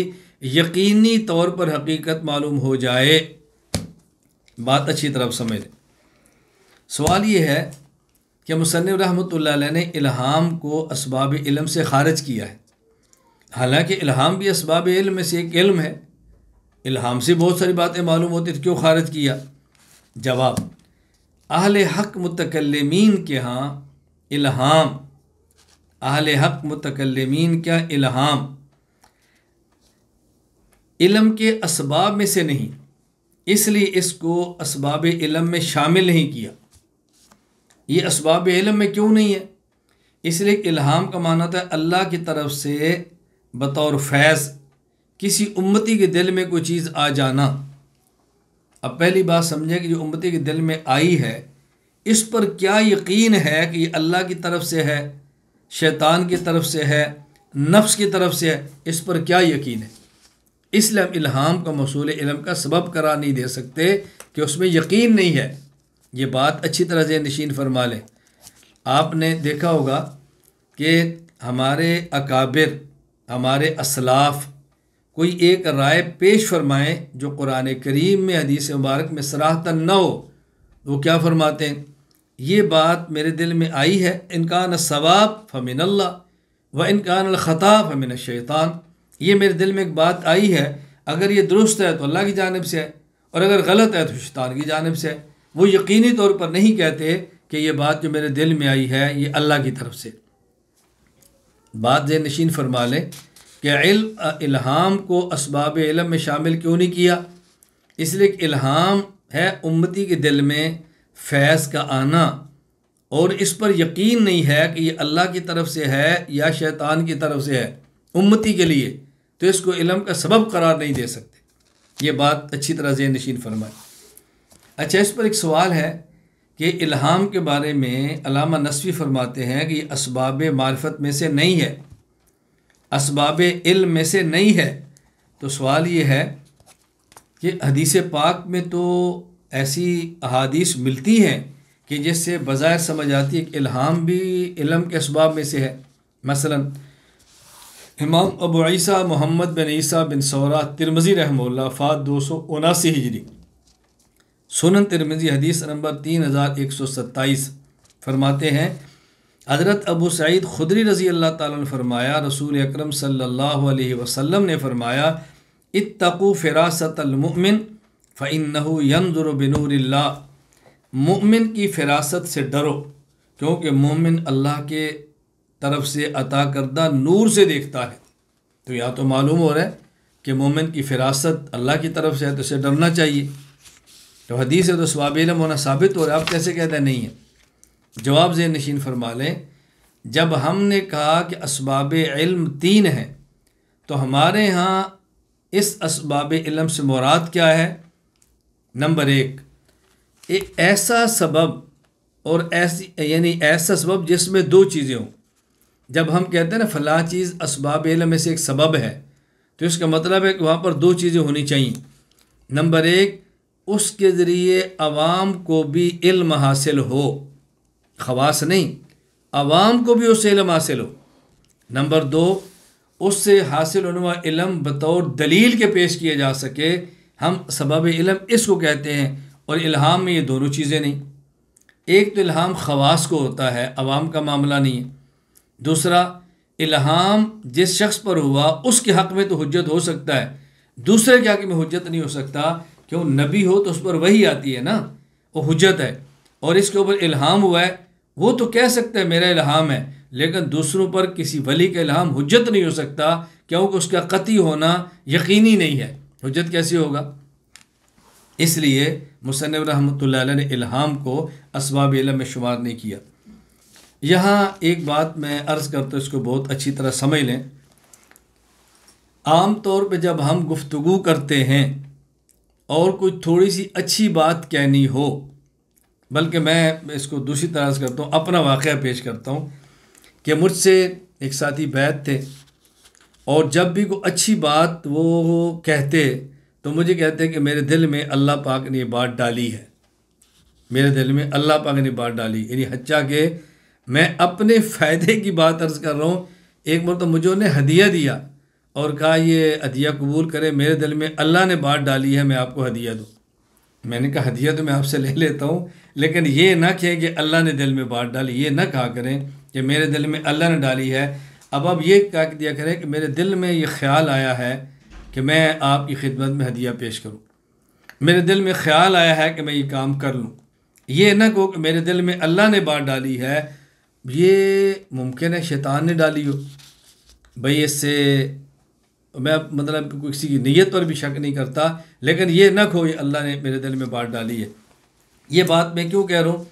यकीनी तौर पर हकीकत मालूम हो जाए बात अच्छी तरफ़ समझ लें सवाल ये है कि मुसन रहमत ने इल्हाम को इसबाब इलम से खारिज किया है हालांकि इल्हाम भी इसबाब इलम में से एक इल्म है इल्हाम से बहुत सारी बातें मालूम होती तो क्यों खारिज किया जवाब अहल हक मतकलमीन के यहाँ इल्हाम अहल हक मतकलमीन क्या इल्हाम इलम के इसबाब में से नहीं इसलिए इसको इसबाब इलम में शामिल नहीं किया ये इसबाब इलम में क्यों नहीं है इसलिए इल्हाम का माना था अल्लाह की तरफ से बतौर फैज़ किसी उम्मती के दिल में कोई चीज़ आ जाना अब पहली बात समझें कि जो उम्मती के दिल में आई है इस पर क्या यकीन है कि ये अल्लाह की तरफ से है शैतान की तरफ से है नफ्स की तरफ से है इस पर क्या यकीन है इसलिए हम इल्हाम का मसूल इलम का सबब करा नहीं दे सकते कि उसमें यकीन नहीं है ये बात अच्छी तरह से नशीन फरमा लें आपने देखा होगा कि हमारे अकाबिर हमारे असलाफ़ कोई एक राय पेश फरमाएं जो कुरान करीम में हदीस मुबारक में सराहता न हो वो क्या फरमाते हैं ये बात मेरे दिल में आई है इनकान सवाब फ़मिन अल्लाह व इनकान ख़ता फ़मिन शैतान ये मेरे दिल में एक बात आई है अगर ये दुरुस्त है तो अल्लाह की जानब से है और अगर गलत है तो शैतान की जानब से है वो यकीनी तौर पर नहीं कहते कि ये बात जो मेरे दिल में आई है ये अल्लाह की तरफ से बात जे नशीन फरमा लें कि इल्म इल्हाम को इसबाब इलम में शामिल क्यों नहीं किया इसलिए कि इल्हाम है उम्मती के दिल में फैज़ का आना और इस पर यकीन नहीं है कि ये अल्लाह की तरफ से है या शैतान की तरफ से है उम्मती के लिए तो इसको इलम का सबब करार नहीं दे सकते ये बात अच्छी तरह से नशीन फरमाए अच्छा इस पर एक सवाल है कि इल्हाम के बारे में अलामा नस्वी फरमाते हैं कि ये इसबाब मार्फत में से नहीं है इसबाब इल में से नहीं है तो सवाल ये है कि हदीस पाक में तो ऐसी अदीस मिलती हैं कि जिससे बज़ाहिर समझ आती है कि इल्हाम भी इलम के इसबाब में से है मसला इमाम अबूसा मोहम्मद बिन ईसा बिन सौरा तिरमज़ी रहमल्ला फ़ात दो सौ उनासी हिजरी सुनन तिरमज़ी हदीस नंबर तीन हज़ार एक सौ सत्ताईस फरमाते हैं हज़रत अबू सईद खुदरी रज़ी अल्लाह ताला ने फरमाया रसूल अकरम सल्लल्लाहु अलैहि वसल्लम ने फरमाया इत्तकु फ़िरासतमिन फ़िनहु यनजुर बिनूरिल्ला मुमिन की फ़िरासत से डरो क्योंकि मोमिन अल्लाह के तरफ से अता करदा नूर से देखता है तो यहाँ तो मालूम हो रहा है कि मोमिन की फ़िरासत अल्लाह की तरफ से है तो उसे डरना चाहिए तो हदीस है तो स्वाबिल मोना होना साबित हो रहा है आप कैसे कहते हैं नहीं है जवाब जे नशीन फरमा लें जब हमने कहा कि इसबाब इल्म तीन है तो हमारे यहाँ इस इसबाब इल्म से मुराद क्या है नंबर एक एक ऐसा सबब और ऐसी यानी ऐसा सबब जिसमें दो चीज़ें हों जब हम कहते हैं ना फ़लाँ चीज़ इसबाब इल्म में से एक सबब है तो इसका मतलब है कि वहाँ पर दो चीज़ें होनी चाहिए नंबर एक उसके ज़रिए आवाम को भी इल्म हासिल हो खवास नहीं आवाम को भी उससे इलम हासिल हो नंबर दो उससे हासिल होने इलम बतौर दलील के पेश किए जा सके हम सबब इलम इसको कहते हैं और इल्हाम में ये दोनों चीज़ें नहीं एक तो इल्हाम खवास को होता है आवाम का मामला नहीं है दूसरा इल्हाम जिस शख्स पर हुआ उसके हक़ में तो हजत हो सकता है दूसरे के हक़ में हजत नहीं हो सकता क्यों नबी हो तो उस पर वही आती है ना वो हजत है और इसके ऊपर इल्हाम हुआ है वो तो कह सकते हैं मेरा इल्हाम है लेकिन दूसरों पर किसी वली का इल्हाम हजत नहीं हो सकता क्योंकि उसका कति होना यकीनी नहीं है हजत कैसे होगा इसलिए मुसनब रहमत ने इल्हाम को इसबाब में शुमार नहीं किया यहाँ एक बात मैं अर्ज़ करता हूँ इसको बहुत अच्छी तरह समझ लें आम तौर पर जब हम गुफ्तु करते हैं और कुछ थोड़ी सी अच्छी बात कहनी हो बल्कि मैं इसको दूसरी तरह से करता हूँ अपना वाक़ पेश करता हूँ कि मुझसे एक साथी बैत थे और जब भी कोई अच्छी बात वो कहते तो मुझे कहते कि मेरे दिल में अल्लाह पाक ने ये बात डाली है मेरे दिल में अल्लाह पाक ने बात डाली यानी हच्चा के मैं अपने फ़ायदे की बात अर्ज़ कर रहा हूँ एक बार तो मुझे उन्हें हदिया दिया और कहा ये हदिया कबूल करे मेरे दिल में अल्लाह ने बात डाली है मैं आपको हदिया दूँ मैंने कहा हदिया तो मैं आपसे ले लेता हूँ लेकिन ये ना कहें कि अल्लाह ने दिल में बात डाली ये ना कहा करें कि मेरे दिल में अल्लाह ने डाली है अब आप ये कह दिया करें कि मेरे दिल में ये ख्याल आया है कि मैं आपकी खिदमत में हदिया पेश करूँ मेरे दिल में ख्याल आया है कि मैं ये काम कर लूँ ये ना कहो कि मेरे दिल में अल्लाह ने बात डाली है ये मुमकिन है शैतान ने डाली हो भाई इससे मैं मतलब किसी की नीयत पर भी शक नहीं करता लेकिन ये न खोई अल्लाह ने मेरे दिल में बात डाली है ये बात मैं क्यों कह रहा हूँ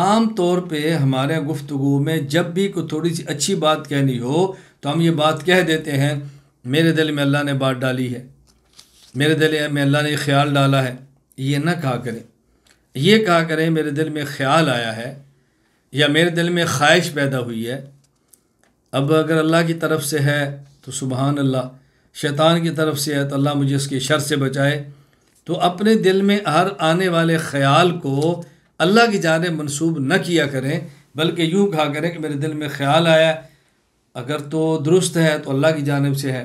आम तौर पे हमारे गुफ्तु में जब भी कोई थोड़ी सी अच्छी बात कहनी हो तो हम ये बात कह देते हैं मेरे दिल में अल्लाह ने बात डाली है मेरे दिल में अल्लाह ने ख्याल डाला है ये न कहा करें ये कहा करें मेरे दिल में ख्याल आया है या मेरे दिल में ख्वाहिश पैदा हुई है अब अगर अल्लाह की तरफ से है तो सुबहान अल्लाह शैतान की तरफ से है तो अल्लाह मुझे इसके शर से बचाए तो अपने दिल में हर आने वाले ख्याल को अल्लाह की जान मनसूब न किया करें बल्कि यूँ कहा करें कि मेरे दिल में ख्याल आया अगर तो दुरुस्त है तो अल्लाह की जानब से है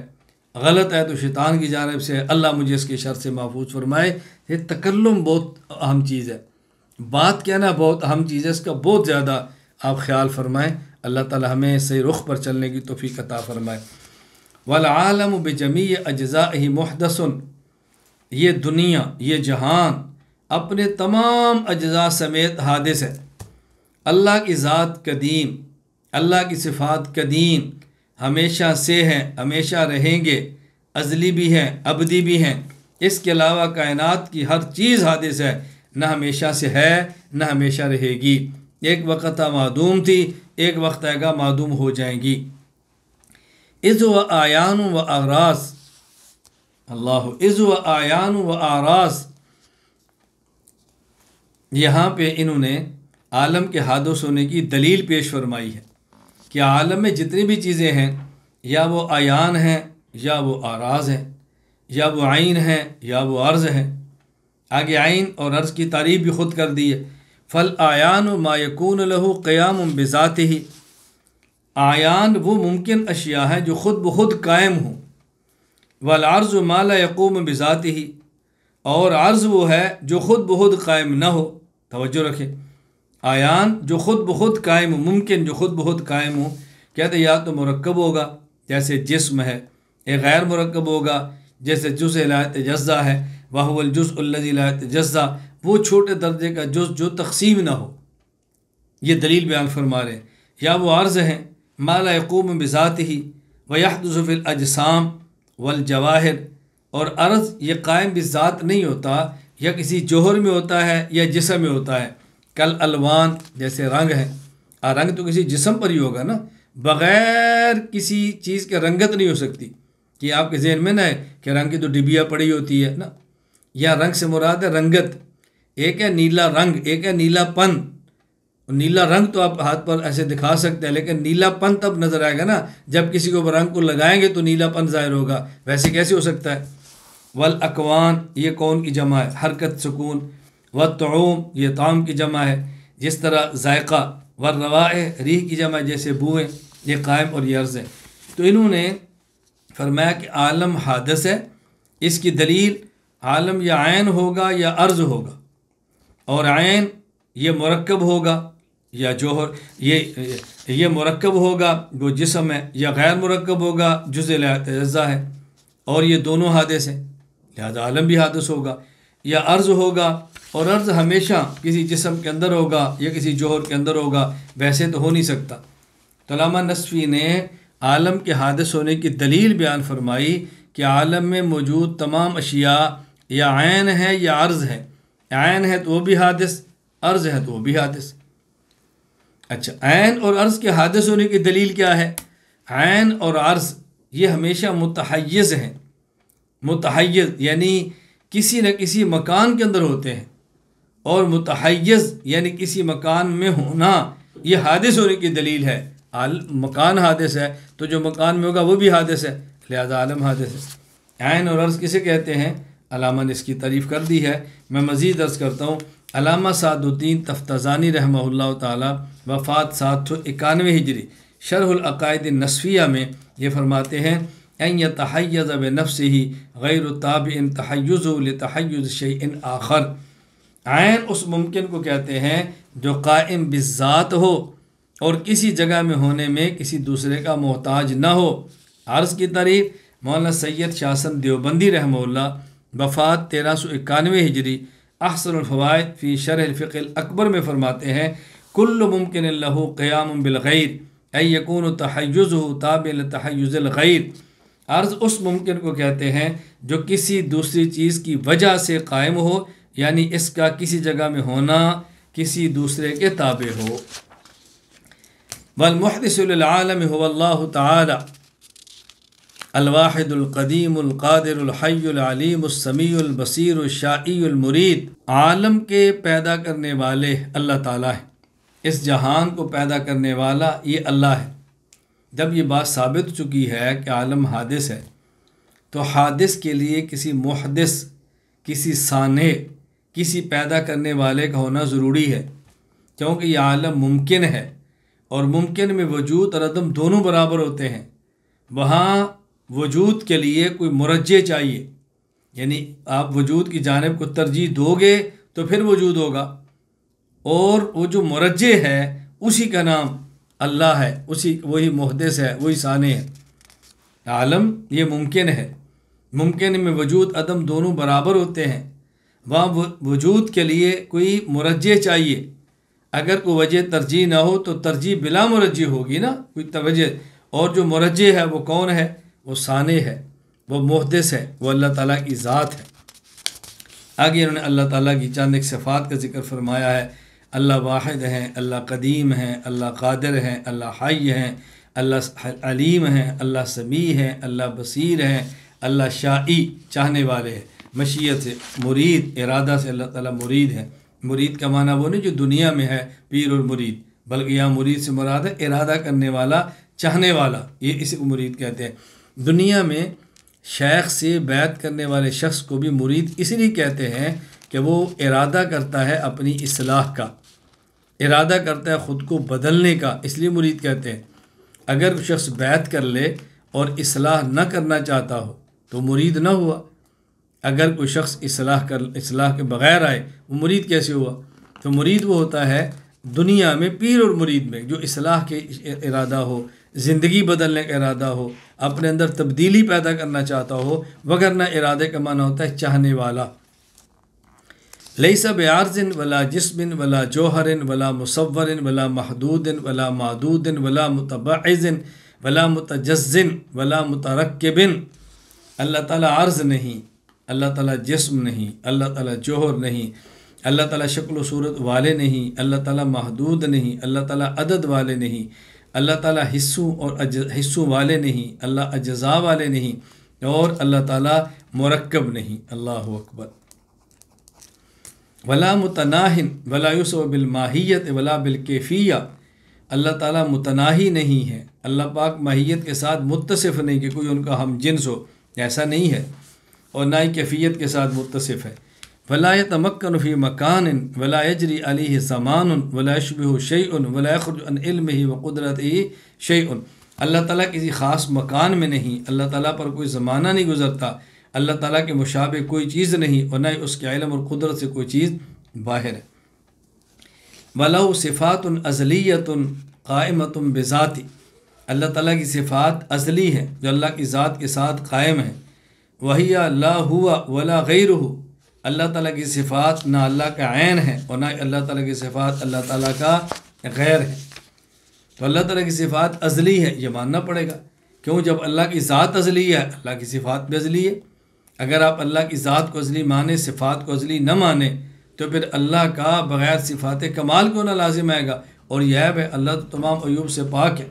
गलत है तो शैतान की जानब से है अल्लाह मुझे इसके शर से महफूज फरमाए ये तकल्लम बहुत अहम चीज़ है बात कहना बहुत अहम चीज़ है इसका बहुत ज़्यादा आप ख्याल फरमाएँ अल्लाह ताला हमें सही रुख पर चलने की तोफ़ी अता फरमाए वलम बजमी अज्ज़ा महदसन ये दुनिया ये जहान अपने तमाम अज्ज़ा समेत हादिस है अल्लाह की ज़ात कदीम अल्लाह की सिफात कदीम हमेशा से हैं हमेशा रहेंगे अजली भी हैं अबदी भी हैं इसके अलावा कायनात की हर चीज़ हादिस है न हमेशा से है न हमेशा रहेगी एक वक्त मदूम थी एक वक्त आएगा मदूम हो जाएंगी इज़ व आयान व आरास अल्लाह इज़ व आयान व आरास यहाँ पे इन्होंने आलम के हादस होने की दलील पेश फरमाई है कि आलम में जितनी भी चीज़ें हैं या वो आयान हैं या वो आराज हैं या वो आइन हैं या वो अर्ज़ हैं आगे आइन और अर्ज़ की तारीफ भी खुद कर दी है फ़ल आयान मायकून लहू क़याम बिज़ात ही आयान वो मुमकिन अशिया हैं जो ख़ुद ब खुद कायम हों वल अर्ज़ माला यकूम बिजाती ही और आर्ज वो है जो ख़ुद ब खुद कायम न हो तोज्जो रखें आयान जो ख़ुद ब खुद कायम हो मुमकिन जो ख़ुद ब खुद कायम हो कहते या तो मरकब होगा जैसे जिसम है ये गैर मरकब होगा जैसे जुज़ लायत जज्जा है वाहवल जुज़ जज्जा वो छोटे दर्जे का जुज़ जो तकसीम ना हो ये दलील बयान फरमा रहे हैं या वो अर्ज़ हैं मालाकूम बिज़ात ही व वहदुफ़िल अजसाम वल और अर्ज़ ये कायम बिज़ात नहीं होता या किसी जोहर में होता है या जिसम में होता है कल अलवान जैसे रंग है आ रंग तो किसी जिसम पर ही होगा ना बग़ैर किसी चीज़ के रंगत नहीं हो सकती कि आपके जहन में ना है कि रंग की तो डिबिया पड़ी होती है ना या रंग से मुराद है रंगत एक है नीला रंग एक है नीलापन नीला रंग तो आप हाथ पर ऐसे दिखा सकते हैं लेकिन नीलापन तब नज़र आएगा ना जब किसी को रंग को लगाएंगे तो नीलापन ज़ाहिर होगा वैसे कैसे हो सकता है वल अकवान ये कौन की जमा है हरकत सुकून व तोम ये ताम की जमा है जिस तरह जायका व रवा रीह की जमा है जैसे बुएँ ये कायम और ये अर्ज़ है तो इन्होंने फरमाया कि आलम हादस है इसकी दलील आलम या आयन होगा या अर्ज़ होगा और आयन ये मरकब होगा या जोहर ये ये मरकब होगा वो जिसम है या गैर मरकब होगा जुज़ अज़ा है और ये दोनों हादस हैं लिहाजा आलम भी हादस होगा या अर्ज़ होगा और अर्ज़ हमेशा किसी जिसम के अंदर होगा या किसी जोहर के अंदर होगा वैसे तो हो नहीं सकता तलामा तो नसफ़ी ने आलम के हादस होने की दलील बयान फरमाई कि आलम में मौजूद तमाम अशिया या आयन है या अर्ज़ है आयन है तो वो भी हादस अर्ज़ है तो वो भी हादस अच्छा आन और अर्ज़ के हादस होने की दलील क्या है आन और अर्ज़ ये हमेशा मतहैज़ हैं मतहैज़ यानी किसी न किसी मकान के अंदर होते हैं और मतहैज़ यानी किसी मकान में होना ये हादस होने की दलील है आल मकान हादस है तो जो मकान में होगा वो भी हादस है लिहाजा आलम हादस है आन और अर्ज़ किसे कहते हैं अलामा ने इसकी तारीफ़ कर दी है मैं मज़ीद अर्ज़ करता हूँ अलामा सादुद्दीन तफ्तज़ानी रहमल्ला ताली वफ़ात सात सौ इक्यानवे हिजरी शरहलक़ायद नसविया में ये फरमाते हैं अन तहैज़ ब नफ्स ही गैर ताब इन शे इन आखर आयन उस मुमकिन को कहते हैं जो कायम बिज़ात हो और किसी जगह में होने में किसी दूसरे का मोहताज ना हो अर्ज़ की तारीफ मौलाना सैयद शासन देवबंदी रहमल्ला वफ़ात तेरह सौ इक्यानवे हिजरी अहसनफ़वाद फ़ी शर शरफ़िल अकबर में फ़रमाते हैं कुल मुमकिन लहू क़याम बिलग़ैर यकून तहयज़ ताबिल तहयज़लग़ैर अर्ज़ उस मुमकिन को कहते हैं जो किसी दूसरी चीज़ की वजह से कायम हो यानी इसका किसी जगह में होना किसी दूसरे के ताबे हो वलमहदसम हुल्ला ताली अलवाहिदुल्कदीमक़ादरहयलीमसमीबसीरशाईमरीद आलम के पैदा करने वाले अल्लाह ताला है इस जहान को पैदा करने वाला ये अल्लाह है जब ये बात साबित चुकी है कि आलम हादिस है तो हादिस के लिए किसी मुहदस किसी साने किसी पैदा करने वाले का होना ज़रूरी है क्योंकि यह आलम मुमकिन है और मुमकिन में वजूद और अदम दोनों बराबर होते हैं वहाँ वजूद के लिए कोई मुरजे चाहिए यानी आप वजूद की जानब को तरजीह दोगे तो फिर वजूद होगा और वो जो मुरजे है उसी का नाम अल्लाह है उसी वही मुहदस है वही सान है आलम ये मुमकिन है मुमकिन में वजूद अदम दोनों बराबर होते हैं वहाँ वजूद के लिए कोई मुरजे चाहिए अगर कोई वजह तरजीह ना हो तो तरजीह बिला मुरजे होगी ना कोई तवजह और जो मुरजे है वो कौन है वो साने है वो मुहदस है वो अल्लाह ताली की ज़ात है आगे इन्होंने अल्लाह ताली की चंद एक सफ़ात का जिक्र फरमाया है अल्लाह वाहिद हैं अल्लाह कदीम हैं अल्लाह कादर हैं अल्लाह हाय हैं अल्लाह अलीम हैं अल्लाह समी हैं अल्लाह बसीर हैं अल्लाह शाही चाहने वाले हैं मशीत से मुरीद इरादा से अल्लाह ताली मुरीद है मुरीद का माना वो नहीं जो दुनिया में है पीर और मुरीद बल्कि यहाँ मुरीद से मुराद है इरादा करने वाला चाहने वाला ये को मुरीद कहते हैं दुनिया में शेख से बैत करने वाले शख्स को भी मुरीद इसलिए कहते हैं कि वो इरादा करता है अपनी असलाह का इरादा करता है ख़ुद को बदलने का इसलिए मुरीद कहते हैं अगर वो शख्स बैत कर ले और असलाह न करना चाहता हो तो मुरीद ना हुआ अगर कोई शख्स असलाह कर असलाह के बग़ैर आए वो मुरीद कैसे हुआ तो मुरीद वो होता है दुनिया में पीर और मुरीद में जो असलाह के इरादा हो ज़िंदगी बदलने का इरादा हो अपने अंदर तब्दीली पैदा करना चाहता हो वगरना इरादे का माना होता है चाहने वाला लई सब आर्जिन वला जिसमिन वला जौहर वला मुसवरन वला महदूदिन वला मादूदिन वला मुतबाज़िन वला मुतजिन वला मुतरकबिन अल्लाह ताला अर्ज़ नहीं अल्लाह ताला जिस्म नहीं अल्लाह ताला जौहर नहीं अल्लाह ताला शक्ल सूरत वाले नहीं अल्लाह ताला महदूद नहीं अल्लाह ताला अदद वाले नहीं अल्लाह ताला हिस्सों और हिस्सों वाले नहीं अल्लाह अज्जा वाले नहीं और अल्लाह ताला मरकब नहीं अल्लाह अकबर वला मुतनाहिन वला यूसव बिलमाहियत वला बिलकैफिया अल्लाह ताला मुतनाही नहीं है अल्लाह पाक माहियत के साथ मुतसिफ़ नहीं कि कोई उनका हम जिन्स हो ऐसा नहीं है और ना ही कैफियत के साथ मुतसिफ़ है वला तमक्नफ़ी मकान वला यजरी अली सामान वला शब शैन वला इल्म ही वुदरत ही शैन अल्लाह ताली किसी ख़ास मकान में नहीं अल्लाह ताली पर कोई ज़माना नहीं गुजरता अल्लाह ताली के मुशाबे कोई चीज़ नहीं और ना ही उसके इलम और कुदरत से कोई चीज़ बाहर है वला सिफ़ात अजलीत कायमत बेज़ाती अल्लाह ताली की सिफ़ात अजली है जो अल्लाह की ज़ात के साथ कायम है वही ला हुआ वला गैर हो अल्लाह ताला की सिफात ना अल्लाह का आन है और ना अल्लाह ताला की सिफात अल्लाह ताला का गैर है तो अल्लाह ताला की सिफात अजली है ये मानना पड़ेगा क्यों जब अल्लाह की ज़ात अजली है अल्लाह की सिफात भी अजली है अगर आप अल्लाह की ज़ात को अजली माने सिफात को अजली न माने तो फिर अल्लाह का बग़ैर सिफात कमाल क्यों ना लाजिम आएगा और यह है अल्लाह तो तमाम अयूब से पाक है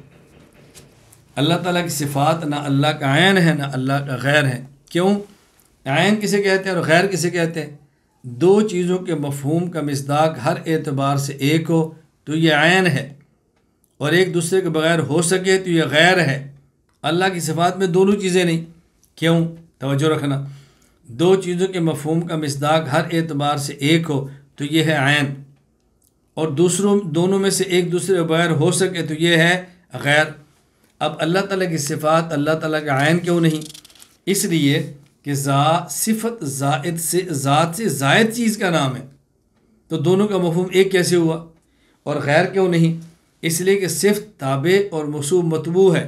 अल्लाह ताला की सिफात ना अल्लाह का आन है ना अल्लाह का गैर है क्यों आयन किसे कहते हैं और गैर किसे कहते हैं दो चीज़ों के मफहूम का मजदाक हर एतबार से एक हो तो ये आयन है और एक दूसरे के बगैर हो सके तो ये गैर है अल्लाह की सफात में दोनों चीज़ें नहीं क्यों तोज्जो रखना दो चीज़ों के मफहम का मजदाक हर एतबार से एक हो तो ये है आयन और दूसरों दोनों में से एक दूसरे के बगैर हो सके तो ये है गैर अब अल्लाह ताला की सिफात अल्लाह ताला का आयन क्यों नहीं इसलिए कि जा सिफत जायद से ज़ात से जायद चीज़ का नाम है तो दोनों का मफहम एक कैसे हुआ और गैर क्यों नहीं इसलिए कि सिर्फ ताबे और मसूब मतबू है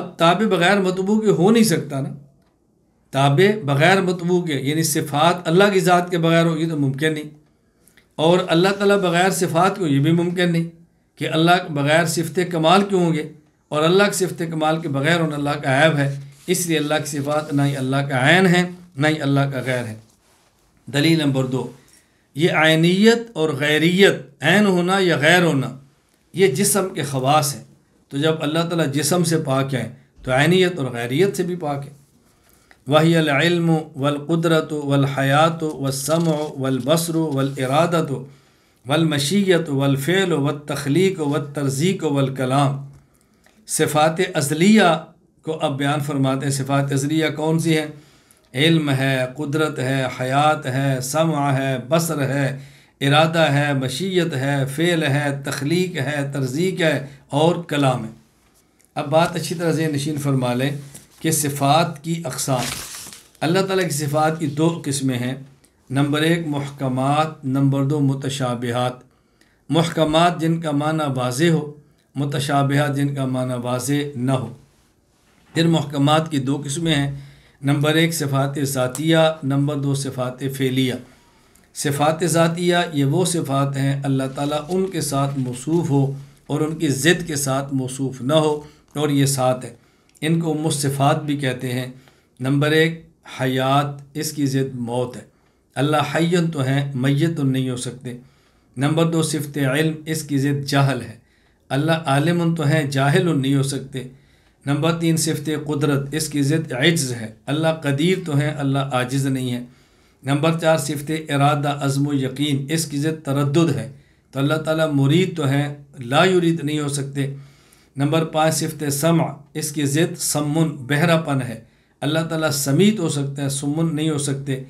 अब ताबे बग़ैर मतबू के हो नहीं सकता ना ताबे बग़ैर मतबू के यानी सिफ़ात अल्लाह की ज़ात के बग़ैर होगी तो मुमकिन नहीं और अल्लाह ताला बग़ैर सिफ़ात को ये भी मुमकिन नहीं कि अल्लाह बग़ैर सिफत कमाल क्यों होंगे और अल्लाह के सिफत कमाल के बग़ैर उन अल्लाह का ऐब है इसलिए अल्लाह की सिफात ना ही अल्लाह का आयन है ना ही अल्लाह का गैर है दलील नंबर दो ये आयनीत और गैरीत आन होना या गैर होना ये जिसम के खवास हैं तो जब अल्लाह ताला जिसम से पाक है तो आयनीत और गैरीत से भी पाक है वही वलक़ुदरत वलहयात वसम वलबसर वलरादत वलमशीत वलफ़ेल व तख्लीक व तरजीक वलकलाम सिफ़ात अजलिया को अब बयान फरमाते हैं सिफात अजरिया कौन सी है इल्म है कुदरत है हयात है समा है बसर है इरादा है मशीयत है फ़ेल है तख्लीक है तरजीक है और कलाम है अब बात अच्छी तरह से नशीन फरमा लें कि सिफ़ात की अकसाम अल्लाह ताला की सिफ़ात की दो किस्में हैं नंबर एक महकमात नंबर दो मतशाबहत महकाम जिनका माना वाज हो मतशाबहत जिनका माना वाज ना हो इन महकमा की दो किस्में हैं नंबर एक सिफात ज़ातिया नंबर दो सिफात फ़ेलिया सिफात ज़ातिया ये वो सिफात हैं अल्लाह ताला उनके साथ मसूफ़ हो और उनकी ज़िद के साथ मसूफ न हो और ये सात है इनको मुसफ़ात भी कहते हैं नंबर एक हयात इसकी ज़िद मौत है अल्लाह हयन तो हैं मैत तो नहीं हो सकते नंबर दो सिफत इल्म इसकी ज़िद जाहल है अल्लाह आलम तो हैं जाहिल नहीं हो सकते नंबर तीन सिफत कुदरत इसकी ज़िद आज़ है अल्लाह कदीर तो है अल्लाह आजिज़ नहीं है नंबर चार सिफत इरादा अज़म यकीन इसकी ज़िद तरद है तो अल्लाह ताला मुरीद तो है यद नहीं हो सकते नंबर पाँच सिफत समा इसकी ज़िद समन बहरापन है अल्लाह ताला समीत हो सकते हैं सुमन नहीं हो सकते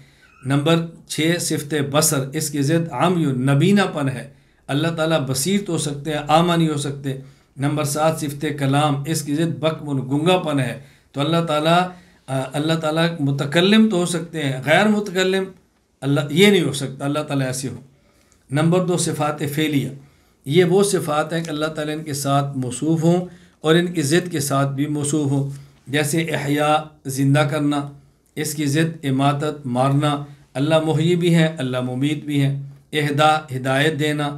नंबर छः सिफत बसर इसकी ज़िद आम नबीनापन है अल्लाह ताला बसीर तो हो सकते हैं आमा नहीं हो सकते नंबर सात सिफत कलाम इसकी ज़िद बक गंगापन है तो अल्लाह ताला अल्लाह ताला मुतकलम तो हो सकते हैं गैर मुतकलम अल्लाह ये नहीं हो सकता अल्लाह ताला ऐसे हो नंबर दो सिफ़ात फ़ेलिया ये वो सिफ़ात हैं कि अल्लाह ताला इनके साथ मसूफ हों और इनकी ज़िद के साथ भी मसूफ हों जैसे अहिया ज़िंदा करना इसकी ज़िद इमादत मारना अल्लाह मुहयी भी है अल्लाह मुमीत भी है अहदा हिदायत देना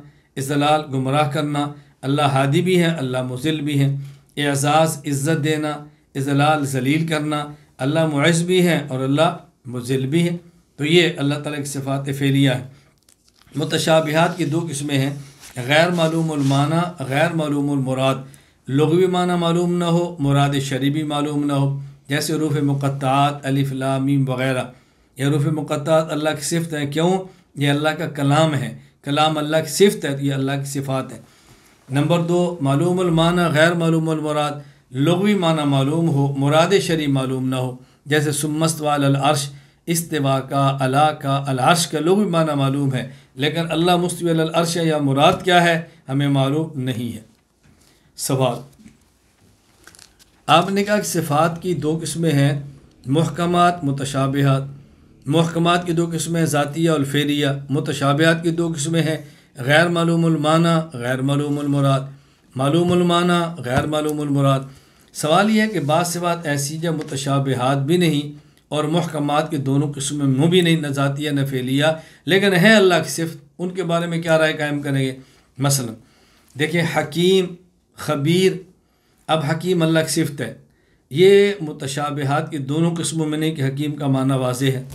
इसलाल गुमराह करना अल्लाह हादी भी है अल्लाह मुजिल भी है एजाज़ इज़्ज़त देना इजलाल जलील करना अल्लाह मुइस भी है और अल्लाह मुजिल भी है तो ये अल्लाह ताला की सिफात फेलिया है मतशाबहत की दो किस्में हैं गैर मालूमाना गैर मालूमरमुराद लगवी माना मालूम ना हो मुराद शरीबी मालूम ना हो जैसे रूफ़ मुक़त्त अलिफ़लामीम वग़ैरह यह रूफ़ मुक़त्त अल्लाह की सिफत है क्यों ये अल्लाह का कलाम है कलाम अल्लाह की सिफत है तो ये अल्लाह की सिफ़ात है नंबर दो मालूम माना गैर मालूम मुराद लगवी माना मालूम हो मुराद शरी मालूम ना हो जैसे सुमस्त वाल अर्श इस्तवा का अला का अलर्श का लोग माना मालूम है लेकिन अल्लाह मुस्तवल अर्श या मुराद क्या है हमें मालूम नहीं है सवाल आपने कहा कि सिफात की दो किस्में हैं महकमात मतशाबहत महकमात की दो किस्में हैं ज़ातिया और फेरिया मतशाबहत की दो किस्में हैं गैर मालूमलमाना गैर मालूम मालूमलमाना गैर मालूमलमराद सवाल यह है कि बात से बात ऐसी या मुतशाबहत भी नहीं और महकमात के दोनों किस्म में मुँह भी नहीं न जातिया न फैलिया लेकिन है अल्लाह की सिफ उनके बारे में क्या राय कायम करेंगे मसलन देखिए हकीम खबीर अब हकीम अल्लाह की सिफत है ये मुतशाबहत की दोनों किस्मों में नहीं कि हकीम का माना वाज है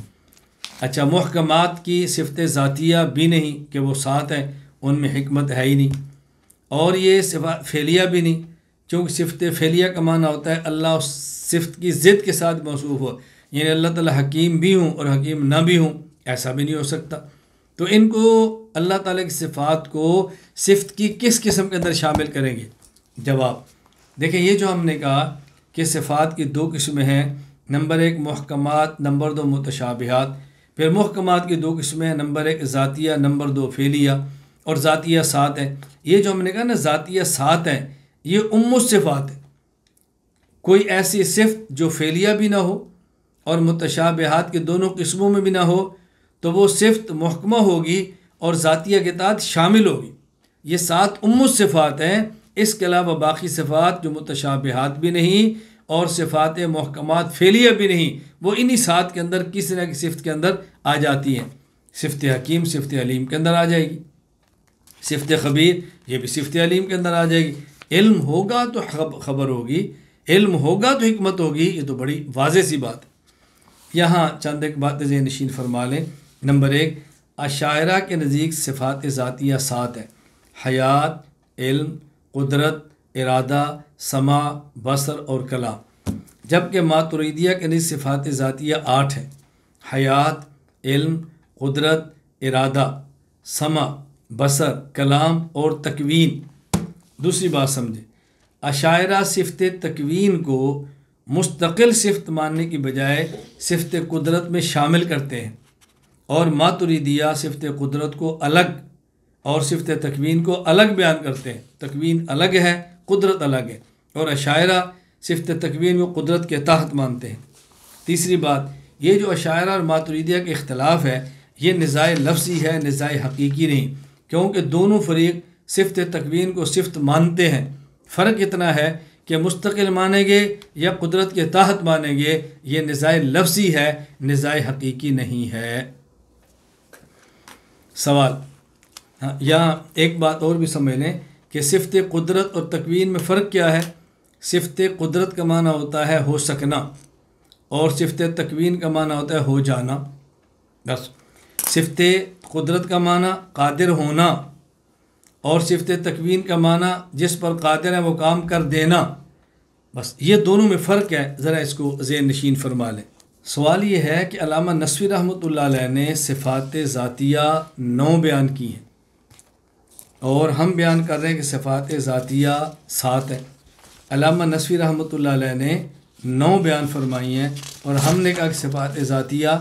अच्छा महकमात की सिफत ज़ातिया भी नहीं कि वो साथ हैं उनमें हमत है ही नहीं और ये सिफा फैलिया भी नहीं क्योंकि सिफत फैलिया का माना होता है अल्लाह उस सिफत की ज़िद के साथ मौसू हो यानी अल्लाह ताला हकीम भी हूँ और हकीम ना भी हूँ ऐसा भी नहीं हो सकता तो इनको अल्लाह ताला की सिफ़ात को सिफत की किस किस्म के अंदर शामिल करेंगे जवाब देखें ये जो हमने कहा कि सिफ़ात की दो किस्में हैं नंबर एक महकमत नंबर दो मतशाबहत फिर महकमात की दो किस्में हैं नंबर एक ज़ातिया नंबर दो फेलिया और ज़ातिया सात हैं ये जो हमने कहा ना ज़ातिया सात हैं ये उम सिफ़ात है कोई ऐसी सिफ जो फेलिया भी ना हो और मुतशाबहत के दोनों किस्मों में भी ना हो तो वो सिफत महकमा होगी और ज़ातिया के तहत शामिल होगी ये सात उम सिफ़ात हैं इसके अलावा बाकी सिफ़ात जो मुतशाबहत भी नहीं और सिफ़ात महकमात फेलिया भी नहीं वो इन्हीं सात के अंदर किसी न किसी सिफ्त के अंदर आ जाती है सिफत हकीम सिफत अलीम के अंदर आ जाएगी सिफत खबीर ये भी सिफत अलीम के अंदर आ जाएगी इल्म होगा तो खबर होगी इल्म होगा तो हमत होगी ये तो बड़ी वाज सी बात है यहाँ चंद एक बात जहन नशीन फरमा लें नंबर एक अशायरा के नज़ीक सिफात ज़ातिया सात है हयात इल्म कुदरत इरादा समा बसर और कला जबकि मातुरीदिया के नज़ सिफात ज़ातिया आठ हैं हयात इल्म कुदरत इरादा समा बसर कलाम और तकवीन दूसरी बात समझे अशायरा सिफत तकवीन को मुस्तकिल सिफत मानने की बजाय सिफत कुदरत में शामिल करते हैं और दिया सिफत कुदरत को अलग और सिफत तकवीन को अलग बयान करते हैं तकवीन अलग है कुदरत अलग है और अशायरा सिफत तकवीन को कुदरत के तहत मानते हैं तीसरी बात ये जो अशायरा और मातुरीदिया के अख्तलाफ़ है ये नज़ाय लफ्ज़ी है नज़ाय हकीकी नहीं क्योंकि दोनों फरीक सिफ्त तकवीन को सिफ्त मानते हैं फ़र्क इतना है कि मुस्तकिल मानेंगे या कुदरत के तहत मानेंगे ये नज़ाय लफ्सी है नज़ाय हकीकी नहीं है सवाल हाँ यहाँ एक बात और भी समझ लें कि सिफ्त कुदरत और तकवीन में फ़र्क क्या है सिफ्त कुदरत का माना होता है हो सकना और सिफत तकवीन का माना होता है हो जाना बस सिफत कुदरत का माना कादिर होना और सिफत तकवीन का माना जिस पर कादिर है वो काम कर देना बस ये दोनों में फ़र्क है ज़रा इसको जेर नशीन फरमा लें सवाल ये है कि अलामा नसवी रहमत ने सिफ़ात ज़ातिया नौ बयान की हैं और हम बयान कर रहे हैं कि सिफ़ात ज़ातिया सात है अलामा नसवी रहमत ने नौ बयान फरमाई हैं और हमने कहा कि सिफात ज़ातिया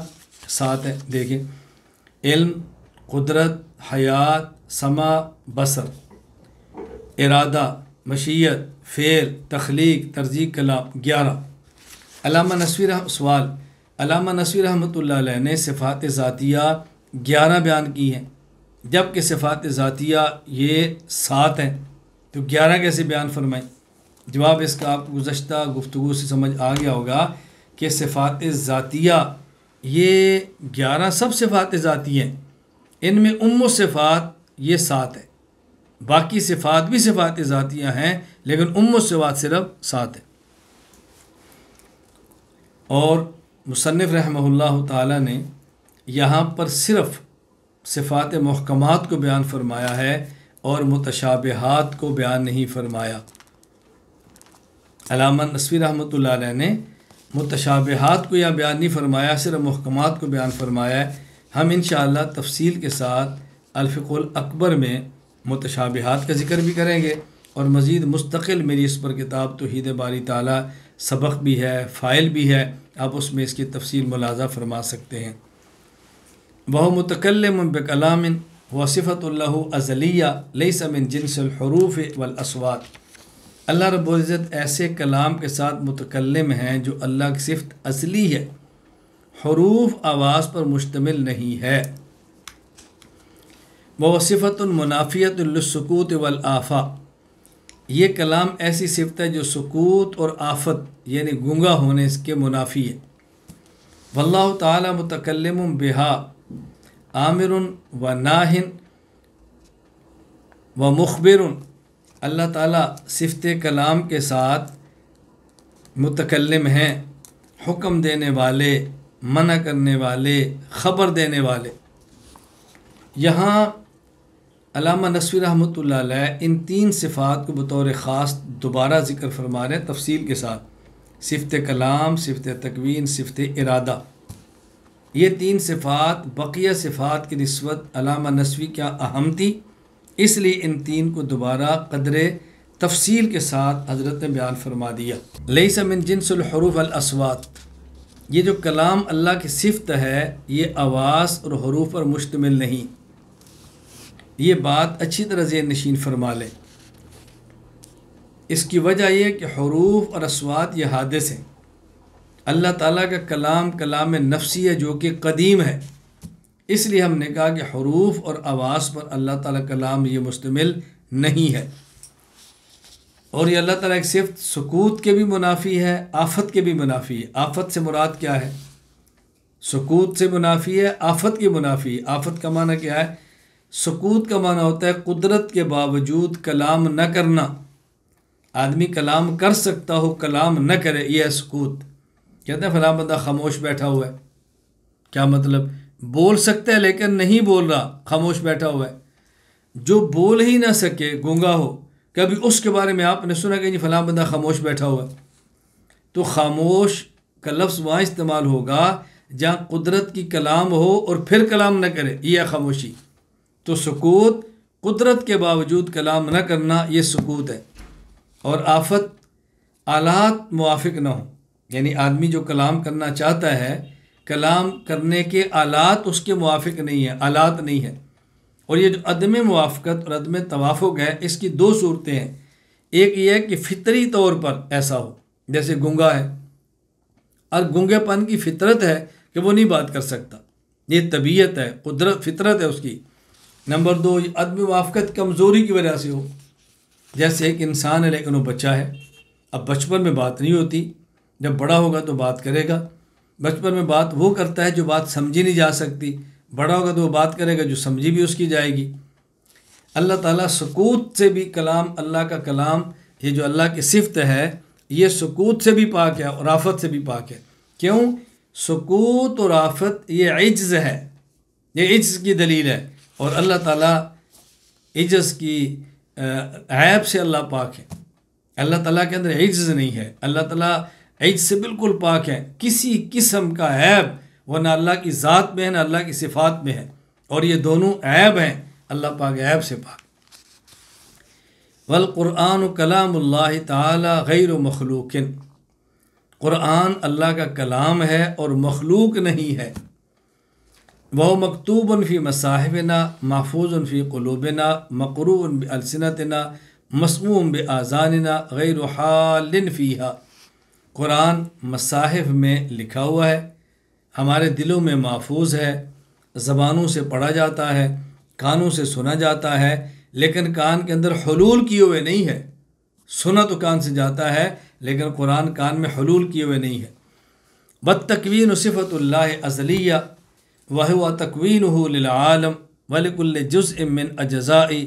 सात हैं देखें इल्म कुदरत हयात समा बसर इरादा मशीयत फ़ेल तख्लीक तरजीह कलाम ग्यारह अलामा नसवी सवाल अलामा नसवी रहमत ने सिफात ज़ातिया ग्यारह बयान की हैं जबकि सिफात ज़ातिया ये सात हैं तो ग्यारह कैसे बयान फरमाएँ जवाब इसका आप गुज्त गुफ्तु से समझ आ गया होगा कि सिफात ज़ातिया ये ग्यारह सब सिफात ज़ाती हैं इनमें उम सिफात ये सात है बाकी सिफात भी सिफात ज़ातियाँ हैं लेकिन उम सिफात सिर्फ सात है और मुसनफ़ रहमल्ला ने यहाँ पर सिर्फ सिफात महकमात को बयान फरमाया है और मुतशाबहत को बयान नहीं फरमाया अलामा नसवी रहमत ने मतशाबहत को या बयान नहीं फरमाया सिर्फ महकम को बयान फरमाया हम इन तफसील के साथ अलफ़ुल अकबर में मतशाबहत का जिक्र भी करेंगे और मज़ीद मुस्तकिल मेरी इस पर किताब तो हीद बारी ताली सबक भी है फ़ाइल भी है आप उसमें इसकी तफसील मुलाजा फरमा सकते हैं वह मुतकल बकलाम वसफ़त अज़लिया लई समिन जिनसल वसवात अल्लाह रबुज़त ऐसे कलाम के साथ मुतकलम हैं जो अल्लाह की सिफत असली है हरूफ आवाज़ पर मुश्तमिल नहीं है वसीफ़तमनाफ़ियतलसूत वलआफ़ा ये कलाम ऐसी सिफत है जो सकूत और आफत यानी गंगा होने के मुनाफी है वल्ला ताली बिहा आमिर व नाहन व मुखबिर अल्लाह ताला सिफत कलाम के साथ मुतकलम हैं हुक्म देने वाले मना करने वाले ख़बर देने वाले यहाँ अलामा नसवी रहमत इन तीन सिफ़ात को बतौर ख़ास दोबारा ज़िक्र फरमा रहे हैं तफसील के साथ सिफत कलाम सिफत तकवीन सिफत इरादा ये तीन सिफ़ात बक़िया सिफ़ात की नस्बत अलामा नसवी क्या अहम थी इसलिए इन तीन को दोबारा कदर तफसील के साथ हज़रत ने बयान फरमा दिया लई समिन जिनसलहरूफ अलसवात ये जो कलाम अल्लाह की सिफत है ये आवाज़ और हरूफ पर मुश्तमिल नहीं ये बात अच्छी तरह से नशीन फरमा लें इसकी वजह यह कि हरूफ और असवात ये हादस हैं अल्लाह ताला का कलाम कलाम नफसी है जो कि कदीम है इसलिए हमने कहा कि हरूफ और आवाज़ पर अल्लाह ताला कलाम ये मुश्तमिल नहीं है और ये अल्लाह ताला एक सिर्फ सकूत के भी मुनाफी है आफत के भी मुनाफी है आफत से मुराद क्या है सकूत से मुनाफी है आफत की मुनाफी आफत का माना क्या है सकूत का माना होता है कुदरत के बावजूद कलाम न करना आदमी कलाम कर सकता हो कलाम न करे यह है सकूत कहते हैं फला बंदा खामोश बैठा हुआ है क्या मतलब बोल सकता है लेकिन नहीं बोल रहा खामोश बैठा हुआ है जो बोल ही ना सके गंगा हो कभी उसके बारे में आपने सुना कि फलां बंदा खामोश बैठा हुआ है तो खामोश का लफ्ज़ वहाँ इस्तेमाल होगा जहाँ कुदरत की कलाम हो और फिर कलाम ना करे यह खामोशी तो सकूत कुदरत के बावजूद कलाम न करना ये सकूत है और आफत आलात मुआफ़ ना हो यानी आदमी जो कलाम करना चाहता है कलाम करने के आलात उसके मुआफ़ नहीं है आलात नहीं है और ये जो अदम मुआफ़त और अदम तवाफ़ है इसकी दो सूरतें हैं एक ये है कि फितरी तौर पर ऐसा हो जैसे गंगा है और गंगेपन की फितरत है कि वो नहीं बात कर सकता ये तबीयत है कुदरत फितरत है उसकी नंबर दो ये अदम मुआफ़त कमज़ोरी की वजह से हो जैसे एक इंसान है लेकिन वो बच्चा है अब बचपन में बात नहीं होती जब बड़ा होगा तो बात करेगा बचपन में बात वो करता है जो बात समझी नहीं जा सकती बड़ा होगा तो वो बात करेगा जो समझी भी उसकी जाएगी अल्लाह ताला सकूत से भी कलाम अल्लाह का कलाम ये जो अल्लाह की सिफत है ये सकूत से भी पाक है और आफत से भी पाक है क्यों सकूत और आफत ये इज्ज़ है ये इज्ज़ की दलील है और अल्लाह ताला इज्ज़ की ऐब से अल्लाह पाक है अल्लाह ताला के अंदर इज्ज़ नहीं है अल्लाह ताला हज से बिल्कुल पाक है किसी किस्म का ऐब वह ना अल्लाह की ज़ात में है ना अल्लाह की सिफात में है और ये दोनों ऐब हैं अल्लाह पाक ऐब से पाक वलक़ुरआन कलाम कलाम ताला गैर मखलूक क़ुरान अल्लाह का कलाम है और मखलूक नहीं है वह मकतूबन फ़ी मसाहिबना महफूजन फ़ी क़लूबना मकरून बलसनतना मसमूम बज़ानना गैर हालिन फ़ी कुरान मसाहिफ में लिखा हुआ है हमारे दिलों में महफूज है ज़बानों से पढ़ा जाता है कानों से सुना जाता है लेकिन कान के अंदर हलूल किए हुए नहीं है सुना तो कान से जाता है लेकिन कुरान कान में हलूल किए हुए नहीं है बद तकवीन सिफ़तल अजलिया वह हुआ तकवीन आलम वलकुल्ल जुज़ मिन अजज़ाई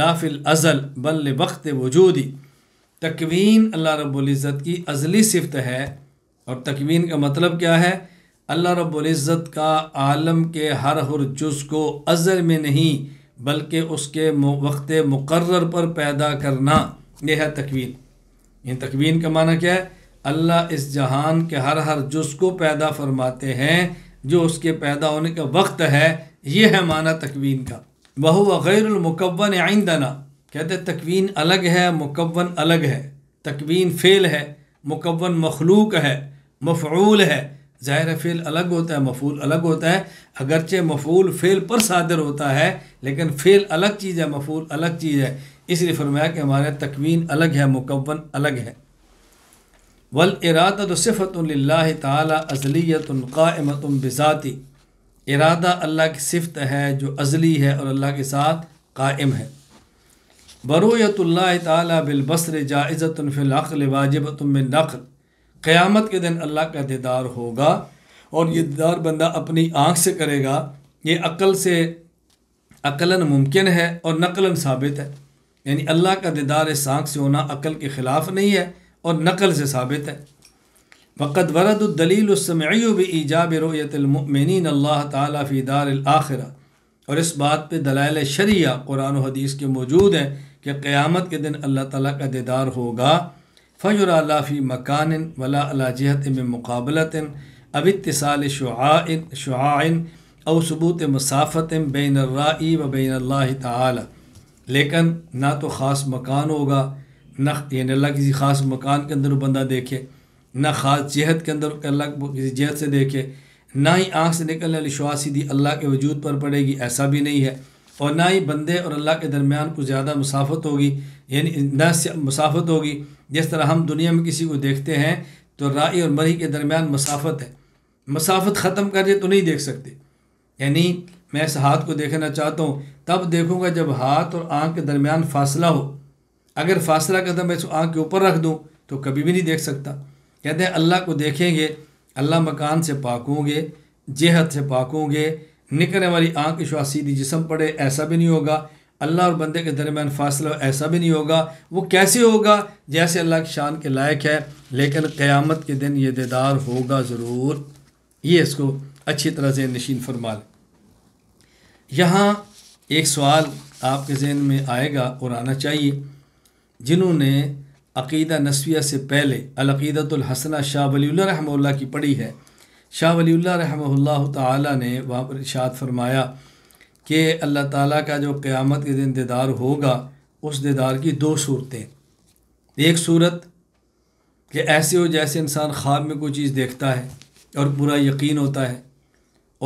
लाफिल अज़ल बल वक्त वजूदी तकवीन अल्लाह रब्ज़त की अजली सिफत है और तकवीन का मतलब क्या है अल्लाह रब्ज़त का आलम के हर हर जुज़ को अजल में नहीं बल्कि उसके वक्त मुकर्र पर पैदा करना यह है तकवीन इन तकवीन का माना क्या है अल्लाह इस जहान के हर हर जुज़ को पैदा फरमाते हैं जो उसके पैदा होने का वक्त है यह है माना तकवीन का वह गैरमकवन आइंदना कहते तकवीन अलग है मुकवन अलग है तकवीन फ़ेल है मुकवन मखलूक है मफूल है ज़ाहिर फ़ेल अलग होता है मफूल अलग होता है अगरचे मफूल फ़ेल पर सादर होता है लेकिन फ़ेल अलग चीज़ है मफूल अलग चीज़ है इसलिए फरमाया कि हमारे तकवीन अलग है मुकवन अलग है वल इरादा तो सिफ़त तजलीत बज़ाती बिज़ाती इरादा अल्लाह की सिफत है जो अजली है और अल्लाह के साथ कायम है बरूयतल्ला वाजब जाइज़तफ़िलअल नक़ल क़्यामत के दिन अल्लाह का दीदार होगा और ये दीदार बंदा अपनी आँख से करेगा ये अक़ल से अकलन मुमकिन है और नकलन साबित है यानी अल्लाह का दीदार इस आँख से होना अक़ल के ख़िलाफ़ नहीं है और नकल से साबित है वक़द वरदलीलसमयब ईजाब रोयतमिन अल्लाह ताली दार आखिरा और इस बात पर दलाल शरिया कुरान हदीस के मौजूद हैं कि क़्यामत के दिन अल्लाह ताला का दीदार होगा फ़जर अलाफ़ी मकान वला अला जहत में मुकाबलत अब शुआन शुआन और सबूत मसाफ़त बैन राई व बैन अल्लाह ताल लेकिन ना तो ख़ास मकान होगा न यानी अल्लाह किसी ख़ास मकान के अंदर बंदा देखे ना ख़ास जहत के अंदर अल्लाह किसी जहत से देखे ना ही आँख से निकलने वाली शुआ सीधी अल्लाह के वजूद पर पड़ेगी ऐसा भी नहीं है और ना ही बंदे और अल्लाह के दरमियान कुछ ज़्यादा मुसाफत होगी यानी ना मुसाफत होगी जिस तरह हम दुनिया में किसी को देखते हैं तो राई और मरी के दरमियान मसाफत है मसाफत ख़त्म कर दे तो नहीं देख सकते यानी मैं इस हाथ को देखना चाहता हूँ तब देखूँगा जब हाथ और आँख के दरमियान फासला हो अगर फासला का मैं इसको आँख के ऊपर रख दूँ तो कभी भी नहीं देख सकता कहते हैं अल्लाह को देखेंगे अल्लाह मकान से पाकोंगे जेहत से पाकोंगे निकलने वाली आँख की श्वास सीधी जिसम पड़े ऐसा भी नहीं होगा अल्लाह और बंदे के दरमियान फासला ऐसा भी नहीं होगा वो कैसे होगा जैसे अल्लाह की शान के लायक है लेकिन क़यामत के दिन ये दीदार होगा ज़रूर ये इसको अच्छी तरह से नशीन फरमा लें यहाँ एक सवाल आपके जहन में आएगा और आना चाहिए जिन्होंने अकीदा नसविया से पहले हसना शाह वली रहमल्ला की पढ़ी है शाह वली रहमल्ला ताली ने वहाँ पर इशात फरमाया कि अल्लाह ताला का जो क़्यामत के दिन दीदार होगा उस दीदार की दो सूरतें एक सूरत कि ऐसे हो जैसे इंसान ख्वाब में कोई चीज़ देखता है और पूरा यकीन होता है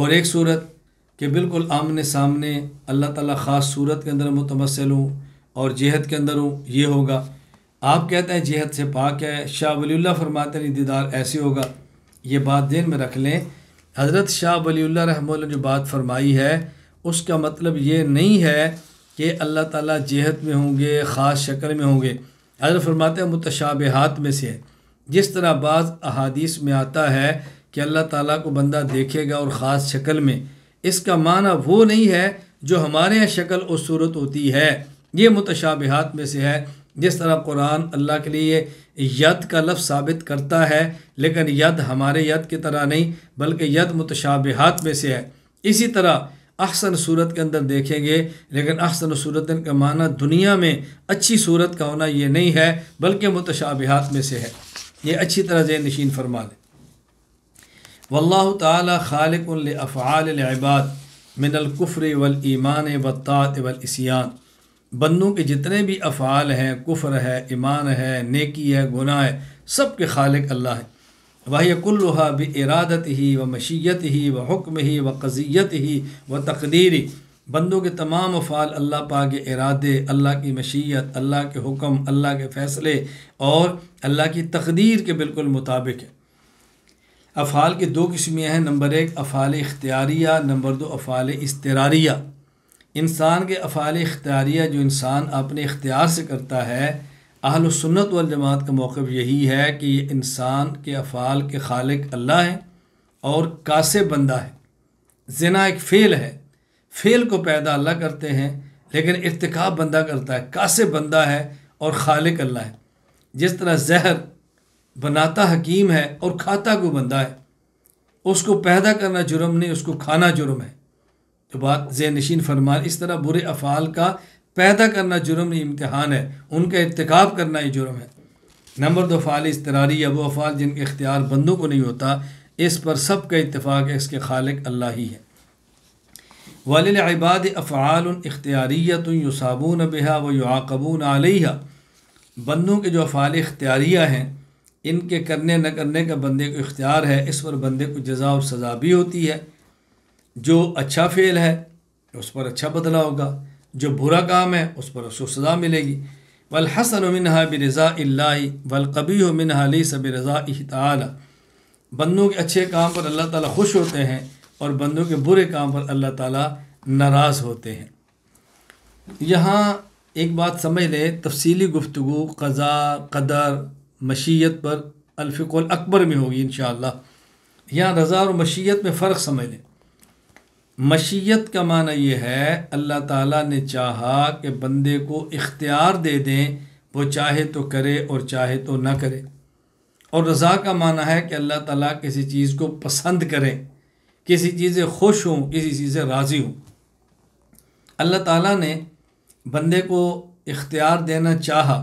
और एक सूरत कि बिल्कुल आमने सामने अल्लाह ताला ख़ास सूरत के अंदर मुतमसल हूँ और जेहत के अंदर हूँ ये होगा आप कहते हैं जेहत से पाक है शाह वली फरमाते हैं दीदार ऐसे होगा ये बात दिन में रख लें हज़रत शाह वली रहम जो बात फरमाई है उसका मतलब ये नहीं है कि अल्लाह ताला जेहत में होंगे ख़ास शक्ल में होंगे हजरत फरमाते हैं में से जिस तरह बाज़ अहादीस में आता है कि अल्लाह ताला को बंदा देखेगा और ख़ास शक्ल में इसका माना वो नहीं है जो हमारे यहाँ शक्ल और सूरत होती है ये मुतशाबहात में से है जिस तरह कुरान अल्लाह के लिए यद का लफ साबित करता है लेकिन यद हमारे यद की तरह नहीं बल्कि यद मुतशाबहत में से है इसी तरह अहसन सूरत के अंदर देखेंगे लेकिन अहसन सूरत का माना दुनिया में अच्छी सूरत का होना ये नहीं है बल्कि मुतशाबहत में से है ये अच्छी तरह जे नशीन फरमा लें वल्ला ताली खालिक अफ़ाल इबाद मिनलकुफ़र वल ईमान वतात वल इसियान बंदों के जितने भी अफ़ाल हैं कुफर है ईमान है नेकी है गुनाह है सब के खालिक अल्लाह है वाह कुल्लहा भी इरादत ही व मशीयत ही व हुक्म ही व कज़ियत ही व तकदीरी बंदों के तमाम अफ़ाल अल्लाह पा के इरादे अल्लाह की मशीयत अल्लाह के हुक्म अल्लाह के फ़ैसले और अल्लाह की तकदीर के बिल्कुल मुताबिक है अफ़ाल की दो किस्में हैं नंबर एक अफ़ाल इख्तियारिया नंबर दो अफ़ाल इसतरारिया इंसान के अफ़ाल इख्तियारिया जो इंसान अपने इख्तियार से करता है अहल सुन्नत वल जमात का मौक़ यही है कि ये इंसान के अफ़ाल के खालिक अल्लाह है और कासे बंदा है जना एक फ़ेल है फ़ेल को पैदा अल्लाह करते हैं लेकिन इरतकब बंदा करता है कासे बंदा है और खालिक अल्लाह है जिस तरह जहर बनाता हकीम है और खाता को बंदा है उसको पैदा करना जुर्म नहीं उसको खाना जुर्म है तो बात जैन नशीन फरमान इस तरह बुरे अफ़ाल का पैदा करना जुर्म इम्तहान है उनका इरतकब करना ही जुर्म है नंबर दो फ़ाल इसतरारी या वो अफ़ाल जिनके इख्तियार बंदों को नहीं होता इस पर सब का इतफ़ाक़ है इसके खालिक अल्लाह ही है वाल इबाद अफ़ाल इख्तियारियत युसाबून बहा व युआबून आलिया बंदों के जो अफ़ाल इख्तियारियाँ हैं इनके करने न करने का बंदे को इख्तियार है इस पर बंदे को जजा और सज़ा भी होती है जो अच्छा फेल है उस पर अच्छा बदला होगा जो बुरा काम है उस पर उसको सज़ा मिलेगी वल हसन मिनहा बरज़ा वलकबी मिनहा ली सब रज़ा ताली बंदों के अच्छे काम पर अल्लाह ताला खुश होते हैं और बंदों के बुरे काम पर अल्लाह ताला नाराज़ होते हैं यहाँ एक बात समझ लें तफसीली गुफ्तु कज़ा कदर मशीत पर अल्फ़ुल अकबर में होगी इन यहाँ रज़ा और मशीत में फ़र्क समझ लें मशीयत का माना यह है अल्लाह ताला ने चाहा कि बंदे को इख्तियार दे दें वो चाहे तो करे और चाहे तो ना करे और रज़ा का माना है कि अल्लाह ताला किसी चीज़ को पसंद करें किसी चीज़ें खुश हों किसी चीज़ें राज़ी हों अल्लाह ताला ने बंदे को इख्तियार देना चाहा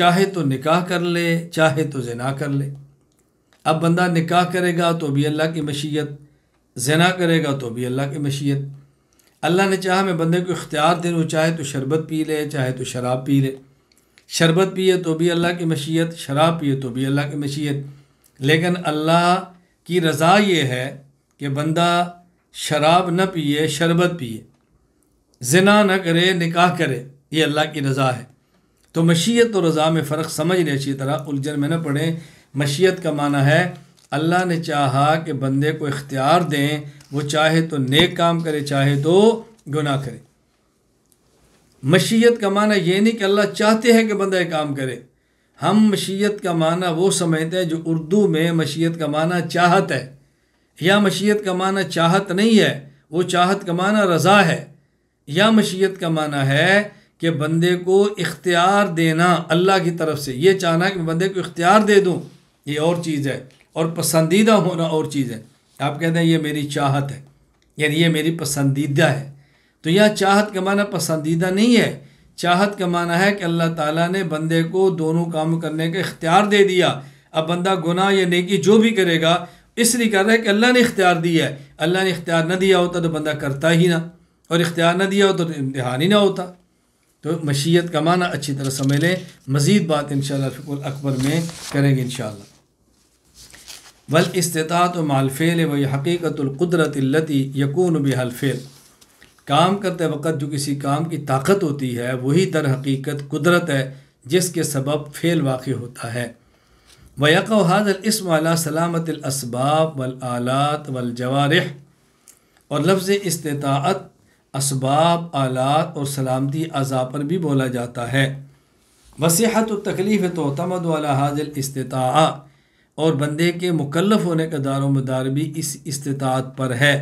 चाहे तो निकाह कर ले चाहे तो जना कर ले अब बंदा निकाह करेगा तो भी अल्लाह की मशीयत जना करेगा तो भी अल्लाह की मशीयत अल्लाह ने चाहा मैं बंदे को इख्तियार दे दूँ चाहे तो शरबत पी ले चाहे तो शराब पी ले शरबत पिए तो भी अल्लाह की मशीयत शराब पिए तो भी अल्लाह की मशीयत लेकिन अल्लाह की रज़ा ये है कि बंदा शराब न पिए शरबत पिए जना न करे निकाह करे ये अल्लाह की रज़ा है तो मशीयत और रज़ा में फ़र्क समझ रहे अच्छी तरह उलझन में न पड़े मशीयत का माना है अल्लाह ने चाहा कि बंदे को इख्तियार दें वो चाहे तो नेक काम करे चाहे तो गुनाह करे मशीयत का माना ये नहीं कि अल्लाह चाहते हैं कि बंदा काम करे हम मशीयत का माना वो समझते हैं जो उर्दू में मशीयत का माना चाहत है या मशीयत का माना चाहत नहीं है वो चाहत का माना रज़ा है या मशीयत का माना है कि बंदे को इख्तियार देना अल्लाह की तरफ से ये चाहना कि बंदे को इख्तियार दे दूँ ये और चीज़ है और पसंदीदा होना और चीज़ है आप कहते हैं ये मेरी चाहत है यानी ये मेरी पसंदीदा है तो यह चाहत का माना पसंदीदा नहीं है चाहत का माना है कि अल्लाह ताला ने बंदे को दोनों काम करने का इख्तियार दे दिया अब बंदा गुनाह या नेकी जो भी करेगा इसलिए कर रहा है कि अल्लाह ने इख्तियार दिया है अल्लाह ने इख्तियार न दिया होता तो बंदा करता ही ना और इख्तियार न दिया होता तो इम्तहान ही ना होता तो मशीयत का माना अच्छी तरह समझ लें मज़ीद बात इन शकुल अकबर में करेंगे इन वल इस्तात मालफ़ेल व हकीकतलक़ुदरतलती यकून बहलफ़ेल काम करते वक़्त जो किसी काम की ताकत होती है वही दर हकीकत कुदरत है जिसके सबब फ़ेल वाक़ होता है वक़ हाजल इसम वाला सलामत असबाब वल आलात वल जवार और लफ्ज़ इस्तात इसबाब आलात और सलामती अज़ा पर भी बोला जाता है वसीहत तकलीफ़ तो तमद वाला हाजल इस्तात और बंदे के मुकलफ होने का मदार भी इस इस्तात पर है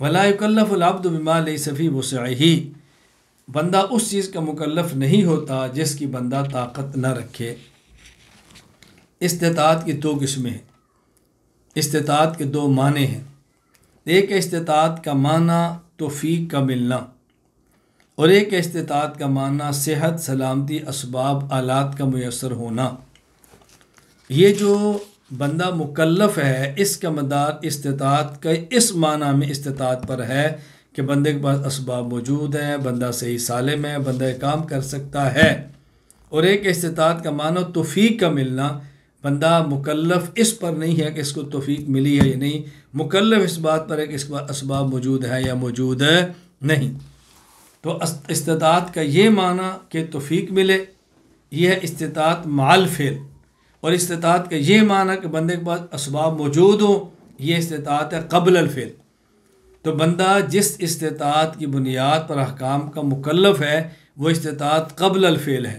वलाकल्लफ़लाब्द बिमाल सफ़ी वसही बंदा उस चीज़ का मुकलफ नहीं होता जिसकी बंदा ताकत न रखे इस्तात की दो किस्में हैं इस्तात के दो माने हैं एक इस्तात का माना तोफ़ी का मिलना और एक इस्तात का माना सेहत सलामती इसबाब आलात का मैसर होना ये जो बंदा मुकल्लफ है इसका मदार इस्तात का इस माना में इस्तात पर है कि बंदे के पास इसबाब मौजूद हैं बंदा सही सालम है बंदा काम कर सकता है और एक इस्तात का मानो तोफ़ी का मिलना बंदा मुकल्लफ इस पर नहीं है कि इसको तोफ़ी मिली है या नहीं मुकल्लफ इस बात पर है कि इसके पास इसबाब मौजूद है या मौजूद नहीं तो इस्तात का ये माना कि तोफ़ी मिले यह है इस्तात माल फेल और इस्तात का ये माना कि बंदे के पास इसबाब मौजूद हो ये इस्तात है कबल अलफेल तो बंदा जिस इस्तात की बुनियाद पर अहकाम का मुकलफ है वह इस्तात कबल अलफेल है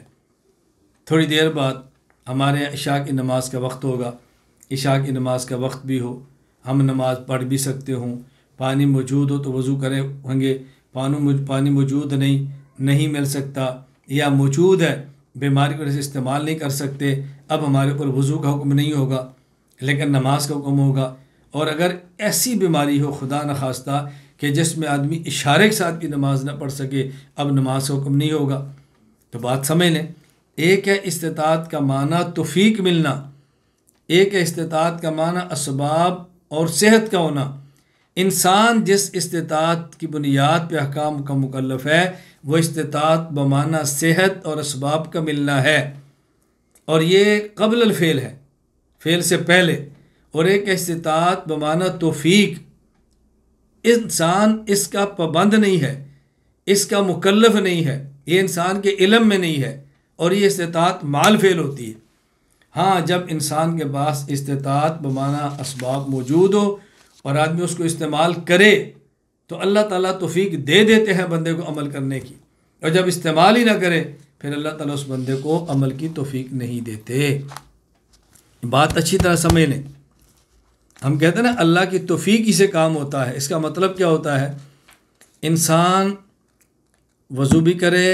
थोड़ी देर बाद हमारे इशा की नमाज का वक्त होगा इशा की नमाज का वक्त भी हो हम नमाज पढ़ भी सकते हों पानी मौजूद हो तो वज़ू करें होंगे पानू पानी मौजूद नहीं नहीं मिल सकता या मौजूद है बीमारी को इस्तेमाल नहीं कर सकते अब हमारे ऊपर वज़ू का हुक्म नहीं होगा लेकिन नमाज का हुक्म होगा और अगर ऐसी बीमारी हो खुदा न खास्ता कि जिसमें आदमी इशारे के साथ भी नमाज ना पढ़ सके अब नमाज का हुक्म नहीं होगा तो बात समझ लें एक है इस्तात का माना तोफ़ीक मिलना एक है इस्तात का माना इसबाब और सेहत का होना इंसान जिस इस्तात की बुनियाद पर अहकाम का मुकलफ है वह इस्तात बमाना सेहत और इसबाब का मिलना है और ये कबल फ़ेल है फ़ेल से पहले और एक इस्तात बमाना तोफ़ीक इंसान इसका पाबंद नहीं है इसका मुकलफ नहीं है ये इंसान के इलम में नहीं है और ये इस्तात माल फेल होती है हाँ जब इंसान के पास इस्तात बमाना इसबाब मौजूद हो और आदमी उसको इस्तेमाल करे तो अल्लाह ताली तोफ़ीक दे देते हैं बंदे को अमल करने की और जब इस्तेमाल ही ना करे फिर अल्लाह ताला उस बंदे को अमल की तोफीक नहीं देते बात अच्छी तरह समझ लें हम कहते हैं ना अल्लाह की तोफीक ही से काम होता है इसका मतलब क्या होता है इंसान वज़ू भी करे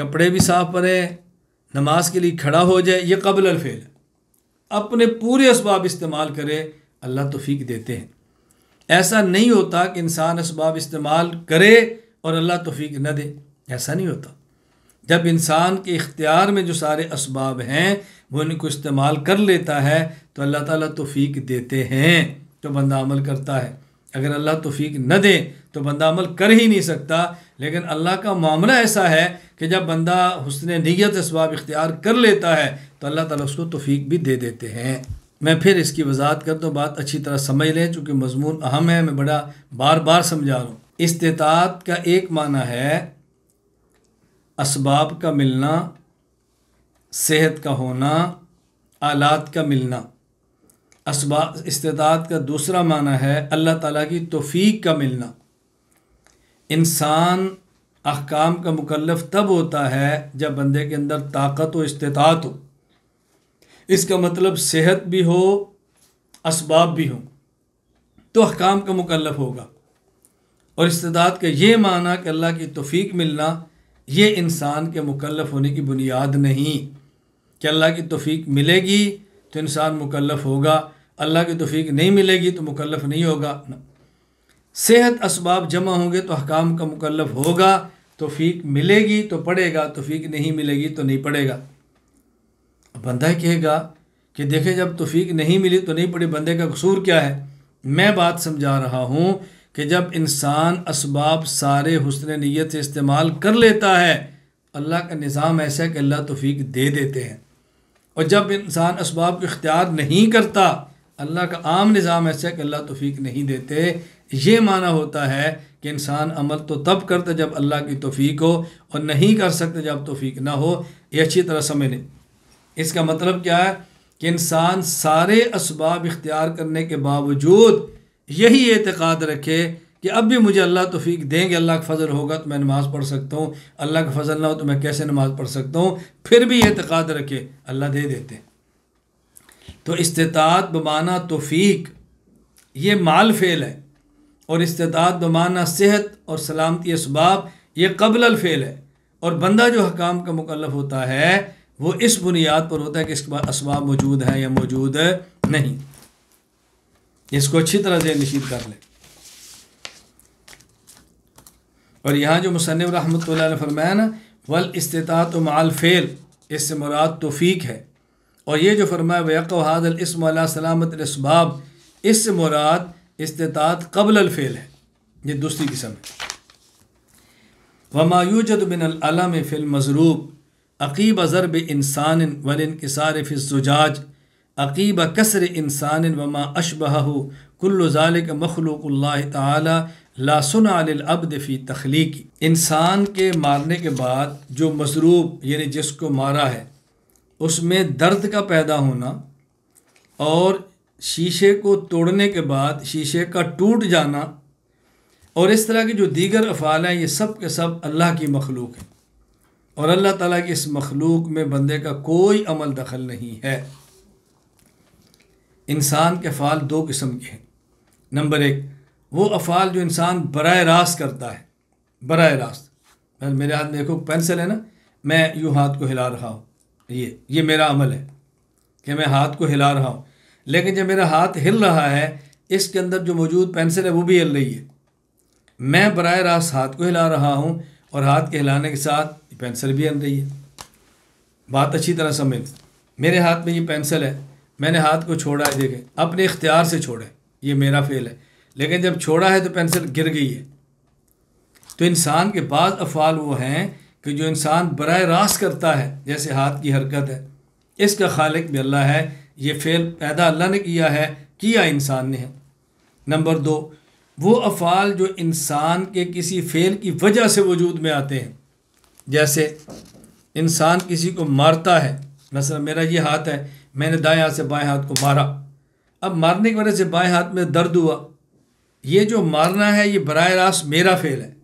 कपड़े भी साफ करे नमाज के लिए खड़ा हो जाए ये कबल अलफेल अपने पूरे इसबाब इस्तेमाल करे अल्लाह तोफीक देते हैं ऐसा नहीं होता कि इंसान इसबाब इस्तेमाल करे और अल्लाह तोफीक न दे ऐसा नहीं होता जब इंसान के इख्तियार में जो सारे इसबाब हैं वो इनको इस्तेमाल कर लेता है तो अल्लाह ताला तोफ़ी देते हैं तो बंदा अमल करता है अगर अल्लाह तोफ़ी न दे तो बंदा अमल कर ही नहीं सकता लेकिन अल्लाह का मामला ऐसा है कि जब बंदा हसन नीयत इसबाब इख्तियार कर लेता है तो अल्लाह ताला उसको तोफ़ी भी दे देते हैं मैं फिर इसकी वजाहत कर दूँ बात अच्छी तरह समझ लें चूँकि मजमून अहम है मैं बड़ा बार बार समझा रहा हूँ इस्तात का एक माना है इसबाब का मिलना सेहत का होना आलात का मिलना इसबा इस्तात का दूसरा माना है अल्लाह ताला की तोफ़ी का मिलना इंसान अहकाम का मुकलफ तब होता है जब बंदे के अंदर ताकत व इस्तात हो इसका मतलब सेहत भी हो इसबाब भी हो तो अहकाम का मुकलफ होगा और इस्तात का ये माना कि अल्लाह की तोफ़ी मिलना ये इंसान के मुकलफ होने की बुनियाद नहीं कि अल्लाह की तोफ़ी मिलेगी तो इंसान मुकलफ होगा अल्लाह की तोफ़ी नहीं मिलेगी तो मुकलफ नहीं होगा सेहत इसबाब जमा होंगे तो हकाम का मुकलफ होगा तोफ़ी मिलेगी तो पढ़ेगा तोफ़ी नहीं मिलेगी तो नहीं पढ़ेगा बंदा कहेगा कि देखे जब तोफ़ी नहीं मिली तो नहीं पढ़ी बंदे का कसूर क्या है मैं बात समझा रहा हूँ कि जब इंसान इसबाब सारे हसन नीयत से इस्तेमाल कर लेता है अल्लाह का निज़ाम ऐसा है कि अल्लाह तोफ़ी दे देते हैं और जब इंसान इसबाब को इख्तियार नहीं करता अल्लाह का आम निज़ाम ऐसा है कि अल्लाह तोफ़ी नहीं देते ये माना होता है कि इंसान अमल तो तब करता जब अल्लाह की तोफ़ी हो और नहीं कर सकते जब तोफ़ी ना हो ये अच्छी तरह समझ लें इसका मतलब क्या है कि इंसान सारे इसबाब इख्तियार करने के बावजूद यही एतक़ाद रखे कि अब भी मुझे अल्लाह तोफ़ी देंगे अल्लाह का फजल होगा तो मैं नमाज़ पढ़ सकता हूँ अल्लाह का फजल ना हो तो मैं कैसे नमाज़ पढ़ सकता हूँ फिर भी एतक़ाद रखे अल्लाह दे देते तो इस्तात बमाना तोफ़ीक ये माल फेल है और इस्तात बमाना सेहत और सलामती इसबाब ये कबल फेल है और बंदा जो हकाम का मुकलफ होता है वो इस बुनियाद पर होता है कि इसके बाद इसबाब मौजूद हैं या मौजूद नहीं इसको अच्छी तरह से निशीद कर लें और यहाँ जो मुसनब रहमत ने फरमाया ना वल इस्तात माल फ़ेल इससे मुराद तोफ़ीक है और ये जो फरमाया वक़ इसम सलामत इसबाब इस मुराद इस्तात कबल अलफ़ेल है ये दूसरी किस्म है वमायूजद बिन अलम फ़िल मज़रूब अकीब अज़रब इंसान वल इनकसार फ़िलजाज अकीब कसर इंसान वमा अशबह कुल्लुजालिक मखलूक ताला लासनबद फ़ी तख्लीकी इंसान के मारने के बाद जो मसरूब यानी जिसको मारा है उसमें दर्द का पैदा होना और शीशे को तोड़ने के बाद शीशे का टूट जाना और इस तरह के जो दीगर अफ़ाल हैं ये सब के सब अल्लाह की मखलूक है और अल्लाह ताला की इस मखलूक में बंदे का कोई अमल दखल नहीं है इंसान के अफ़ाल दो किस्म के हैं नंबर एक वो अफ़ाल जो इंसान बर रास्त करता है बर रास्त मेरे हाथ में देखो पेंसिल है ना मैं यूँ हाथ को हिला रहा हूँ ये ये मेरा अमल है कि मैं हाथ को हिला रहा हूँ लेकिन जब मेरा हाथ हिल रहा है इसके अंदर जो मौजूद पेंसिल है वो भी हिल रही है मैं बर रास्त हाथ को हिला रहा हूँ और हाथ के हिलाने के साथ पेंसिल भी हिल रही है बात अच्छी तरह समझ मेरे हाथ में ये पेंसिल है मैंने हाथ को छोड़ा है देखें अपने इख्तियार से छोड़े ये मेरा फेल है लेकिन जब छोड़ा है तो पेंसिल गिर गई है तो इंसान के बाद अफ़ाल वो हैं कि जो इंसान बर रास्त करता है जैसे हाथ की हरकत है इसका खालिक भी अल्लाह है ये फेल पैदा अल्लाह ने किया है किया इंसान ने है नंबर दो वो अफ़ाल जो इंसान के किसी फेल की वजह से वजूद में आते हैं जैसे इंसान किसी को मारता है मसला मेरा ये हाथ है मैंने दाएं हाथ से बाएं हाथ को मारा अब मारने की वजह से बाएं हाथ में दर्द हुआ ये जो मारना है ये बर रास्त मेरा फेल है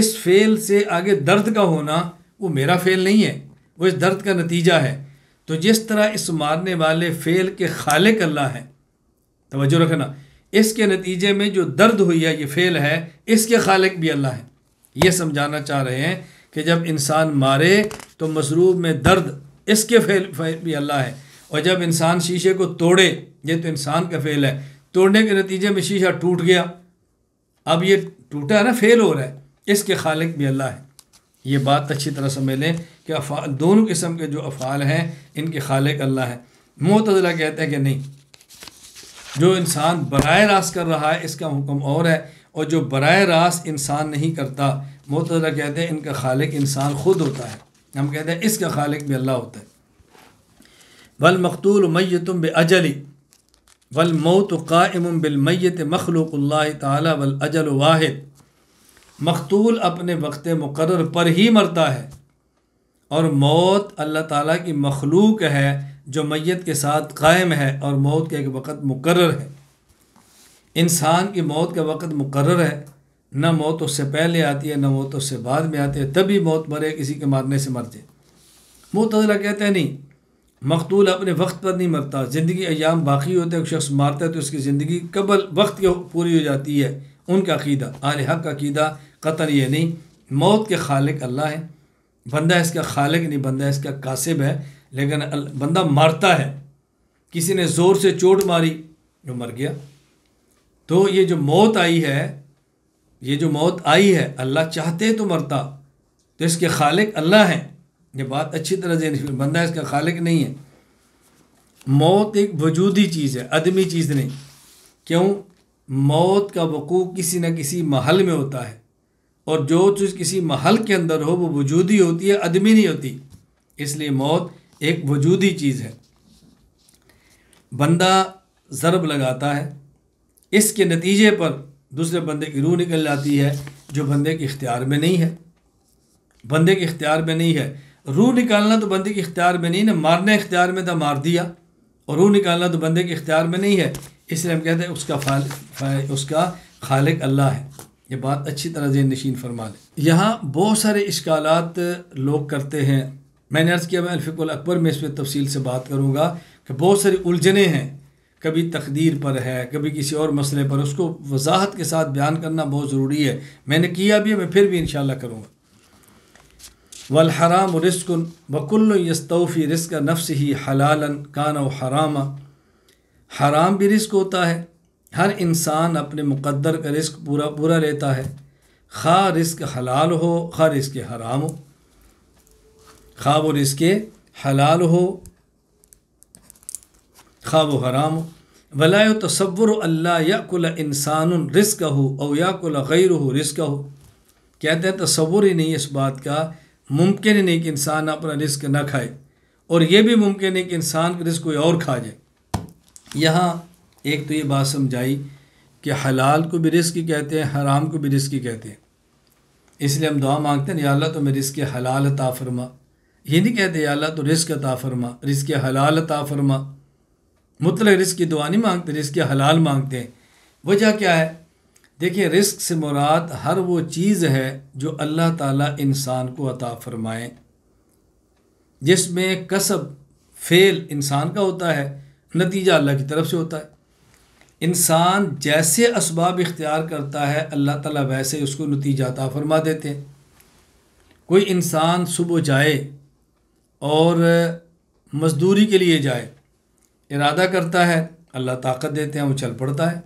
इस फेल से आगे दर्द का होना वो मेरा फेल नहीं है वो इस दर्द का नतीजा है तो जिस तरह इस मारने वाले फेल के खालिक अल्लाह है तोज्जो रखना इसके नतीजे में जो दर्द हुई है ये फेल है इसके खालिक भी अल्लाह है ये समझाना चाह रहे हैं कि जब इंसान मारे तो मसरूब में दर्द इसके फेल, फेल भी अल्लाह है और जब इंसान शीशे को तोड़े ये तो इंसान का फेल है तोड़ने के नतीजे में शीशा टूट गया अब ये टूटा है ना फेल हो रहा है इसके खालिक भी अल्लाह है ये बात अच्छी तरह समझ लें कि अफ़ाल दोनों किस्म के जो अफ़ाल हैं इनके खालिक अल्लाह है मतला कहते हैं कि नहीं जो इंसान बरए रास्त कर रहा है इसका हुक्म और है और जो बरए रास्त इंसान नहीं करता मतला कहते हैं इनका खालिक इंसान ख़ुद होता है हम कहते हैं इसका खालिक भी अल्लाह होता है वल मकतूल मैतम बजली वल मौत कायम बिलमैत मखलूक तल अजल वाहिद मकतूल अपने वक्त मुकर पर ही मरता है और मौत अल्लाह ताली की मखलूक है जो मैत के साथ कायम है और मौत का एक वक़्त मुकर है इंसान की मौत का वक़्त मुकर है न मौत उससे पहले आती है न मौत उससे बाद में आती है तभी मौत मरे किसी के मारने से मरते जाए कहते हैं नहीं मकतूल अपने वक्त पर नहीं मरता ज़िंदगी अयाम बाकी होते हैं शख्स मारता है तो उसकी ज़िंदगी कबल वक्त के पूरी हो जाती है उनका अकीदा आल हक का अकीदा कतल ये नहीं मौत के खालिक अल्लाह है बंदा इसका खालिक नहीं बंदा इसका कासिब है लेकिन बंदा मारता है किसी ने ज़ोर से चोट मारी जो मर गया तो ये जो मौत आई है ये जो मौत आई है अल्लाह चाहते तो मरता तो इसके खालिक अल्लाह हैं ये बात अच्छी तरह से बंदा इसका खालिक नहीं है मौत एक वजूदी चीज़ है अदमी चीज़ नहीं क्यों मौत का वक़ूक किसी न किसी महल में होता है और जो चीज़ किसी महल के अंदर हो वो वजूदी होती है अदमी नहीं होती इसलिए मौत एक वजूदी चीज़ है बंदा ज़रब लगाता है इसके नतीजे पर दूसरे बंदे की रूह निकल जाती है जो बंदे के इख्तियार में नहीं है बंदे के इख्तियार में नहीं है रूह निकालना तो बंदे के इख्तियार में नहीं ना मारना इख्तियार में था मार दिया और रूह निकालना तो बंदे के इख्तियार में नहीं है इसलिए हम कहते हैं उसका फाल उसका खालिक अल्लाह है ये बात अच्छी तरह से नशीन फरमा लें यहाँ बहुत सारे इश्काल लोग करते हैं मैंने अर्ज़ किया मैं अलफिकुल अकबर में इस पर तफसील से बात करूँगा कि बहुत सारी उलझने हैं कभी तकदीर पर है कभी किसी और मसले पर उसको वजाहत के साथ बयान करना बहुत ज़रूरी है मैंने किया भी है मैं फिर भी इन करूँगा वल हराम रिस्क वकुल्ल यस्तफ़ी रिस्क नफ्स ही हलालन कान व हरामा हराम भी रिस्क होता है हर इंसान अपने मुकद्दर का रिस्क पूरा पूरा लेता है खा रिस्क हलाल हो खा रिस्क हराम हो खा वो रिस्क हलाल हो खा वो हराम हो वलाय तस्वुर अल्लाह याकुल इंसान रिस्क हो और याकुल गैर हो रिस्क हो कहते हैं तस्वुर ही नहीं इस बात का मुमकिन ही नहीं कि इंसान अपना रिस्क ना खाए और ये भी मुमकिन है कि इंसान का रिस्क कोई और खा जाए यहाँ एक तो ये बात समझाई कि हलाल को भी रिस्क ही कहते हैं हराम को भी रिस्क ही कहते हैं इसलिए हम दुआ मांगते हैं या अल्लाह तो मैं रिस्क हलाल ताफरमा फरमा ये नहीं कहते या अल्लाह तो रिस्क ताफ़रमा फरमा रिस्क हलाल ताफरमा फरमा रिस्क की दुआ नहीं मांगते रिस्क हलाल मांगते हैं वजह क्या है देखिए रिस्क से मुराद हर वो चीज़ है जो अल्लाह ताला इंसान को अता फरमाए जिसमें कसब फेल इंसान का होता है नतीजा अल्लाह की तरफ से होता है इंसान जैसे इसबाब इख्तियार करता है अल्लाह ताला वैसे उसको नतीजा अता फरमा देते हैं कोई इंसान सुबह जाए और मज़दूरी के लिए जाए इरादा करता है अल्लाह ताकत देते हैं वो चल पड़ता है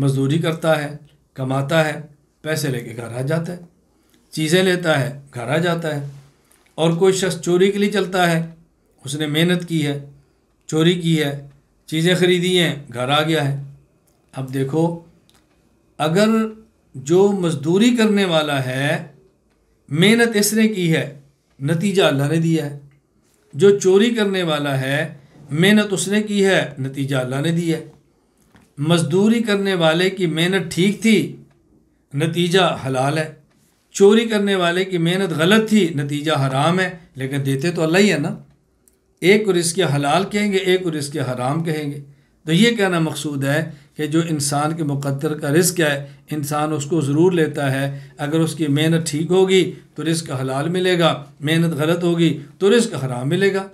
मजदूरी करता है कमाता है पैसे लेके घर आ जाता है चीज़ें लेता है घर आ जाता है और कोई शख्स चोरी के लिए चलता है उसने मेहनत की है चोरी की है चीज़ें खरीदी हैं घर आ गया है अब देखो अगर जो मज़दूरी करने वाला है मेहनत इसने की है नतीजा अल्लाह ने दिया है जो चोरी करने वाला है मेहनत उसने की है नतीजा अल्लाह ने दिया है मजदूरी करने वाले की मेहनत ठीक थी नतीजा हलाल है चोरी करने वाले की मेहनत गलत थी नतीजा हराम है लेकिन देते तो अल्लाह ही है ना एक और इसके हलाल कहेंगे एक और इसके हराम कहेंगे तो ये कहना मकसूद है कि जो इंसान के मुकद्दर का रिस्क है इंसान उसको ज़रूर लेता है अगर उसकी मेहनत ठीक होगी तो रिस्क हलाल मिलेगा मेहनत गलत होगी तो रिस्क हराम मिलेगा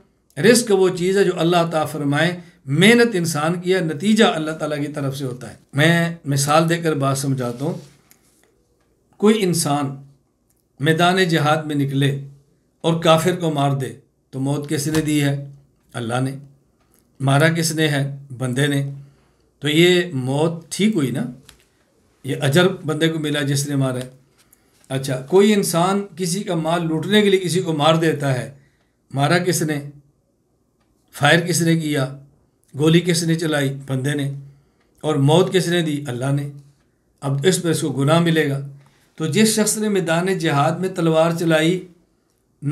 रिस्क वो चीज़ है जो अल्लाह ताफ़रमाए मेहनत इंसान की है नतीजा अल्लाह ताला की तरफ से होता है मैं मिसाल देकर बात समझाता हूँ कोई इंसान मैदान जहाद में निकले और काफिर को मार दे तो मौत किसने दी है अल्लाह ने मारा किसने है बंदे ने तो ये मौत ठीक हुई ना ये अजर बंदे को मिला जिसने मारा है अच्छा कोई इंसान किसी का माल लूटने के लिए किसी को मार देता है मारा किसने फायर किसने किया गोली किसने चलाई बंदे ने और मौत किसने दी अल्लाह ने अब इस पर इसको गुनाह मिलेगा तो जिस शख्स ने मैदान जहाद में तलवार चलाई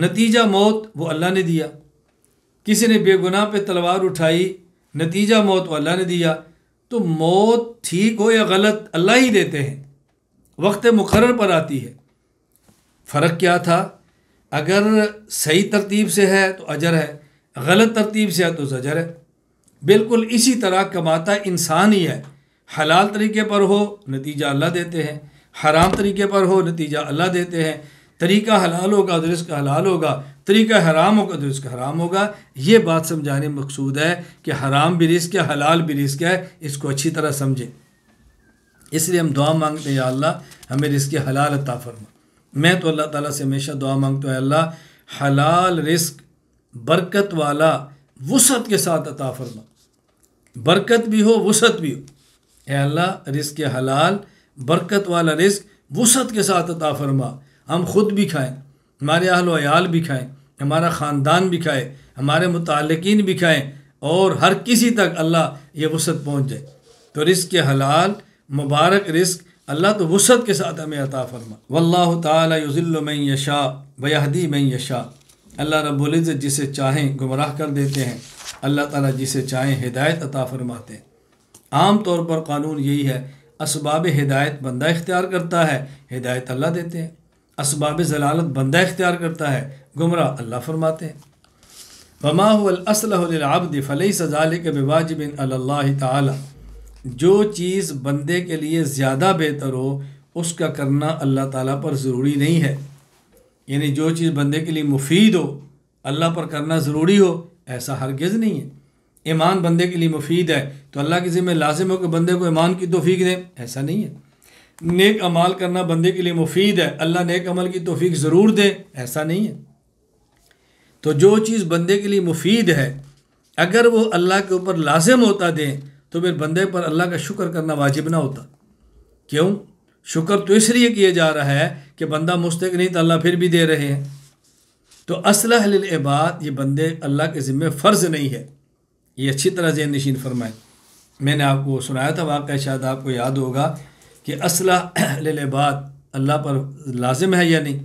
नतीजा मौत वो अल्लाह ने दिया किसी ने बेगुनाह पे तलवार उठाई नतीजा मौत वो अल्लाह ने दिया तो मौत ठीक हो या गलत अल्लाह ही देते हैं वक्त मुकर पर आती है फ़र्क क्या था अगर सही तरतीब से है तो अजर है गलत तरतीब से है तो ज़जर है बिल्कुल इसी तरह कमाता इंसान ही है हलाल तरीके पर हो नतीजा अल्लाह देते हैं हराम तरीके पर हो नतीजा अल्लाह देते हैं तरीका हलाल होगा तो रिस्क हलाल होगा तरीका हराम होगा तो रिस्क हराम होगा ये बात समझाने मकसूद है कि हराम भी रिस्क है हलाल भी रिस्क है इसको अच्छी तरह समझें इसलिए हम दुआ मांगते हैं अल्लाह हमें रिस्क हलाल अता फरमा मैं तो अल्लाह ताला से हमेशा दुआ मांगता हूँ अल्लाह हलाल रिस्क बरकत वाला वसत के साथ अता फरमा बरकत भी हो वसत भी हो अल्लाह रिस्क हलाल बरकत वाला रिस्क वसत के साथ अता फरमा हम खुद भी खाएँ हमारे अहल भी खाएँ हमारा ख़ानदान भी खाए हमारे मुतलकिन भी खाएँ और हर किसी तक अल्लाह ये वसत पहुँच जाए तो रिस्क हलाल मुबारक रिस्क अल्लाह तो वसत के साथ हमें अता फरमा वल्ल ताली यशा बहदी में यशा अल्लाह रब्ज़त जिसे चाहें गुमराह कर देते हैं अल्लाह ताला जिसे चाहें हिदायत अता फरमाते हैं आम तौर पर कानून यही है इसबाब हिदायत बंदा इख्तियार करता है हिदायत अल्लाह देते हैं इसबाब जलालत बंदा इख्तियार करता है गुमराह अल्लाह फरमाते हैं बमा फ़लई सजाल के बेवाजबिन अल्लाह जो चीज़ बंदे के लिए ज़्यादा बेहतर हो उसका करना अल्लाह ताला पर ज़रूरी नहीं है यानी जो चीज़ बंदे के लिए मुफीद हो अल्लाह पर करना ज़रूरी हो ऐसा हरगज़ नहीं है ईमान बंदे के लिए मुफीद है तो अल्लाह किसी ज़िम्मे लाजिम हो कि बंदे को ईमान की तोफ़ी दें ऐसा नहीं है नेक अमाल करना बंदे के लिए मुफीद है अल्लाह नेक अमल की तोफ़ी ज़रूर दे ऐसा नहीं है तो जो चीज़ बंदे के लिए मुफीद है अगर वो अल्लाह के ऊपर लाजिम होता दें तो फिर बंदे पर अल्लाह का शुक्र करना वाजिब ना होता क्यों शुक्र तो इसलिए किया जा रहा है कि बंदा मुस्तक नहीं तो अल्लाह फिर भी दे रहे हैं तो असलबाद ये बंदे अल्लाह के ज़िम्मे फ़र्ज़ नहीं है ये अच्छी तरह जैन नशीन फरमाए मैंने आपको सुनाया था वाक़ शायद आपको याद होगा कि असलबाद अल्लाह पर लाजिम है या नहीं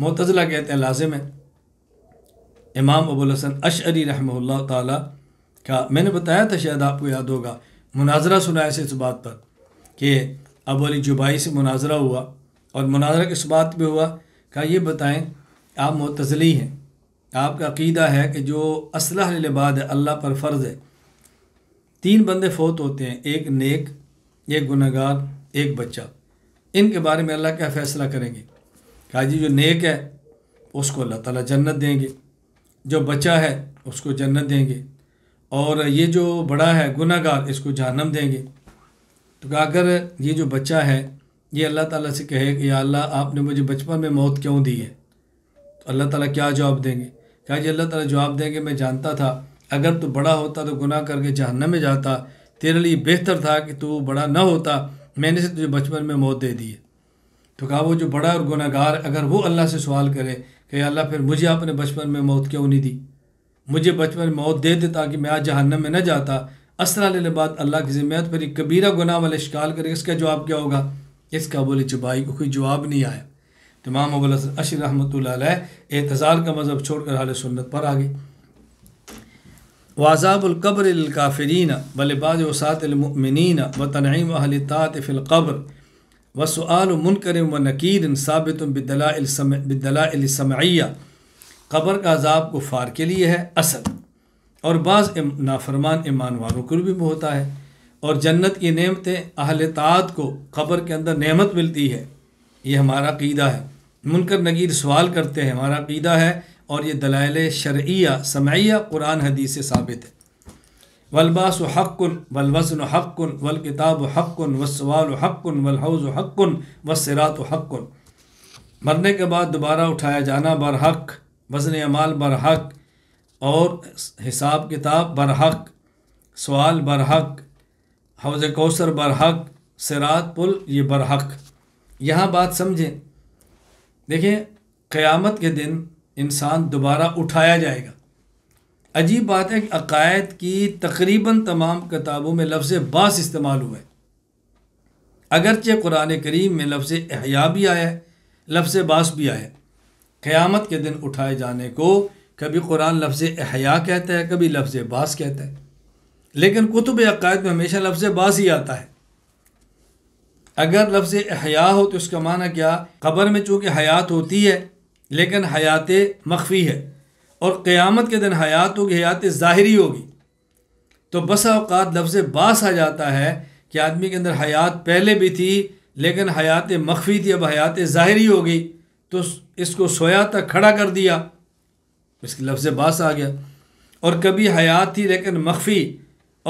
मतजला कहते हैं लाजिम है इमाम अबुल हसन अशरी रहमल्ला ताला मैंने बताया था शायद आपको याद होगा मुनाजरा सुनाया इस बात पर कि अब अली जुबाई से मुनाजरा हुआ और मुनाजरा किस बात पर हुआ कहा ये बताएँ आप मतजली हैं आपका अकीदा है कि जो असलह लिबाद है अल्लाह पर फ़र्ज़ है तीन बंदे फोत होते हैं एक नेक एक गुनागार एक बच्चा इनके बारे में अल्लाह क्या फ़ैसला करेंगे कहा जी जो नेक है उसको अल्लाह ताला जन्नत देंगे जो बच्चा है उसको जन्नत देंगे और ये जो बड़ा है गुनागार इसको जहनम देंगे तो गाकर ये जो बच्चा है ये अल्लाह ताला से कहे कि या अल्लाह आपने मुझे बचपन में मौत क्यों दी है तो अल्लाह ताला क्या जवाब देंगे क्या जी अल्लाह ताला जवाब देंगे मैं जानता था अगर तू बड़ा होता तो गुनाह करके जहन्नम में जाता तेरे लिए बेहतर था कि तू बड़ा ना होता मैंने से तुझे बचपन में मौत दे दी है तो कहा वो जो बड़ा और गुनागार अगर वो अल्लाह से सवाल करे कि अल्लाह फिर मुझे आपने बचपन में मौत क्यों नहीं दी मुझे बचपन में मौत दे दे ताकि मैं आज जहन्नम में न जाता असला बात अल्लाह की ज़िम्मेत पर एक कबीरा गुना वाले शिकाल करे इसका जवाब क्या होगा इसका बोले जबाई को कोई जवाब नहीं आया तो इमाम अशर रहमत एतज़ार का मज़हब छोड़कर हाल सुन्नत पर आ गई वाजाबलकब्रकाफरीन बलबाज वसातमिन व तनईम अहलतात फ़िलकब्र मुनकर व नकीर साबित बिदला बिदला समैया कब्र का अजाब गुफ़ार के लिए है असल और बाज़ नाफरमान ईमान वालों को भी होता है और जन्नत की नेमतें अहल तात को कब्र के अंदर नेमत मिलती है ये हमारा क़ीदा है मुनकर नगीर सवाल करते हैं हमारा क़ीदा है और ये दलाइल शर्या समैया कुरान हदीस से साबित है वलबास हक़ुन वलवसन हक़ुन वल किताब हक़ुन वसवाल हक़ुन वलहौज़ हक़ुन वसरात हक़ुन मरने के बाद दोबारा उठाया जाना बरहक वजन अमाल बरहक और हिसाब किताब बरहक सवाल बरहक हौज कौसर बरहक सिरात पुल ये बरहक यहाँ बात समझें देखें क़यामत के दिन इंसान दोबारा उठाया जाएगा अजीब बात है कि अकायद की तकरीबन तमाम किताबों में लफ्ज़ बास इस्तेमाल हुआ है अगरचे कुरान करीम में लफ्ज़ अहिया भी आया है लफ्ज़ बास भी आया क़यामत के दिन उठाए जाने को कभी कुरान लफ्ज़ अहया कहता है कभी लफ्ज़ बास कहता है लेकिन कुतुब अकायद में हमेशा लफ्ज़ बास ही आता है अगर लफ्ज़ अहया हो तो उसका माना क्या ख़बर में चूँकि हयात होती है लेकिन हयात मख्फी है और क़्यामत के दिन हयात होगी हयात ज़ाहरी होगी तो बस अवकात लफ्ज़ बास आ जाता है कि आदमी के अंदर हयात पहले भी थी लेकिन हयात मख्फी थी अब हयात ज़ाहरी हो गई तो इसको सोया तक खड़ा कर दिया इसके लफ्ज़ बास आ गया और कभी हयात थी लेकिन मख्फी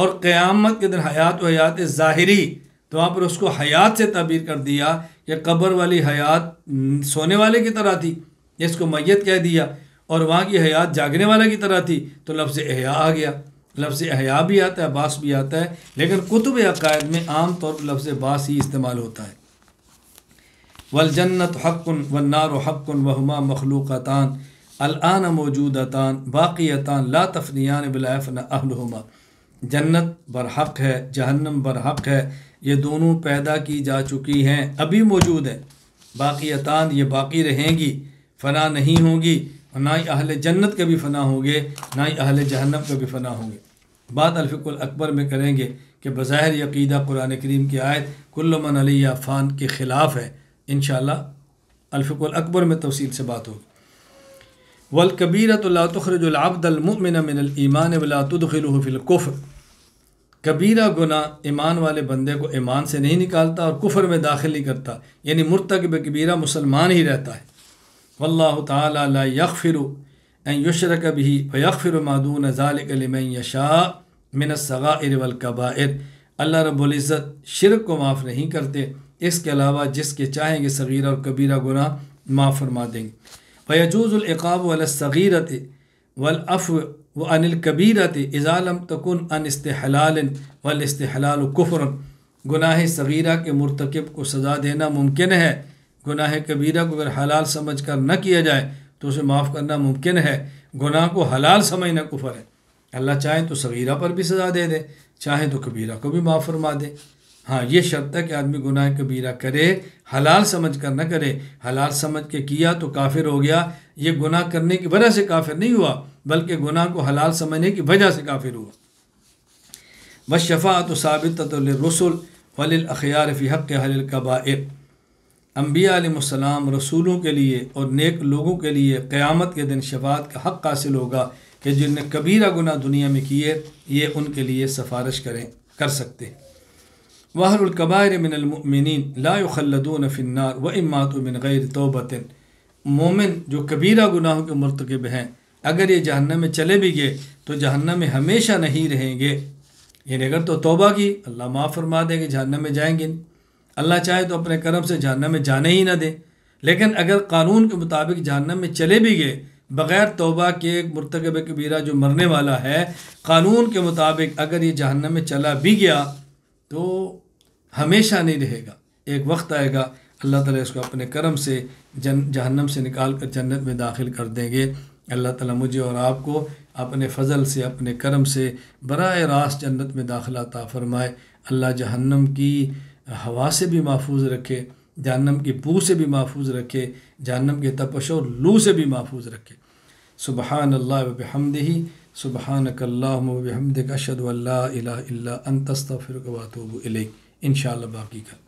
और क्यामत के दिन हयात व हयात ज़ाहरी तो वहाँ पर उसको हयात से तबीर कर दिया कि कब्र वाली हयात सोने वाले की तरह थी इसको मैत कह दिया और वहाँ की हयात जागने वाले की तरह थी तो लफ्ज़ अहया आ गया लफ्ज़ अहया भी आता है बास भी आता है लेकिन कुतुब अकायद में आम तौर पर लफ्ज़ बास ही इस्तेमाल होता है वल जन्नत हक़ व नार हक़ वहमा मखलूक़ान अलान मौजूदतान बाक़ियतान ला तफनियान बिलाफन अहलहुमा जन्नत बरहक है जहन्नम बरहक है ये दोनों पैदा की जा चुकी हैं अभी मौजूद हैं बाक़ियतान ये बाकी रहेंगी फ़ना नहीं होंगी और ना ही अहल जन्नत के भी फ़ना होंगे ना ही अहल जहन्नम के भी फ़ना होंगे बात अलफ़ुल अकबर में करेंगे कि बज़ाहिर यकीदा कुरान करीम की आयत कुल्लमन अली फ़ान के ख़िलाफ़ है इन अलफ़ुल अकबर में तफसील से बात होगी वलकबीरत तखरजुलआबदलमिनमिनईमान वलातुदखिलफ़िलकुफ़ कबीरा गुना ईमान वाले बंदे को ईमान से नहीं निकालता और कुफर में दाखिल नहीं करता यानी मुरतकब कबीरा मुसलमान ही रहता है वल्ला तखफ़िर युशरक कभी फ़िर मादून ज़ालम यशा सगा वलकबार अल्लाह रबुल्ज़त शिरक को माफ़ नहीं करते इसके अलावा जिसके चाहेंगे सगीरा और कबीरा गुना माफ़ फरमा देंगे फ़यजूज़ुल्क़ाब वलसगीरत वलअफ़ व अनिलकबीरत इज़ालम तकन अनस्तहलाल वलस्तहलाल कुफ़र गुनाह सगीरा के मरतकब को सज़ा देना मुमकिन है गुनाह कबीरा को अगर हलाल समझ कर न किया जाए तो उसे माफ़ करना मुमकिन है गुनाह को हलाल समझना कुफ़र है अल्लाह चाहें तो सगीरा पर भी सज़ा दे दे चाहें तो कबीरा को भी माफ़ फरमा दे हाँ ये शर्त है कि आदमी गुनाह कबीरा करे हलाल समझ कर न करे हलाल समझ के किया तो काफिर हो गया ये गुनाह करने की वजह से काफिर नहीं हुआ बल्कि गुनाह को हलाल समझने की वजह से काफिर हुआ बस शफ़ा तो साबित रसुल वलिल अखियार फ़ी हक़ हलिल कबाइब अम्बियालम रसूलों के लिए और नेक लोगों के लिए क़्यामत के दिन शफात का हक़ हासिल होगा कि जिनने कबीरा गुना दुनिया में किए ये उनके लिए सफारश करें कर सकते हैं वाहरुल कबायर मिनमिन लाखलदून फ़िन्नार व इमात मिन गैर तोबतिन मोमिन जो कबीरा गुनाहों के मरतकब हैं अगर ये जहन्नम में चले भी गए तो जहन्नम में हमेशा नहीं रहेंगे ये अगर तो तौबा की अल्लाह माफ़ फरमा देंगे जहन्नम में जाएंगे अल्लाह चाहे तो अपने करम से जहन्नम में जाने ही ना दे लेकिन अगर कानून के मुताबिक जहन्नम में चले भी गए बग़ैर तोबा के एक मरतकब कबीरा जो मरने वाला है कानून के मुताबिक अगर ये जहन्नम में चला भी गया तो हमेशा नहीं रहेगा एक वक्त आएगा अल्लाह ताला इसको अपने करम से जन जहन्नम से निकाल कर जन्नत में दाखिल कर देंगे अल्लाह ताला मुझे और आपको अपने फ़जल से अपने करम से बर रास्त जन्नत में दाखिला ता फ़रमाए अल्लाह जहन्नम की हवा से भी महफूज रखे जहन्नम की बू से भी महफूज रखे जहन्नम के तपश और लू से भी महफूज रखे सुबहान अल्लाह वबहमदही सुबहान कल्लाम वबहमद अशद अल्ला अला अन्तस्तफ़िर इनशाला बाकी का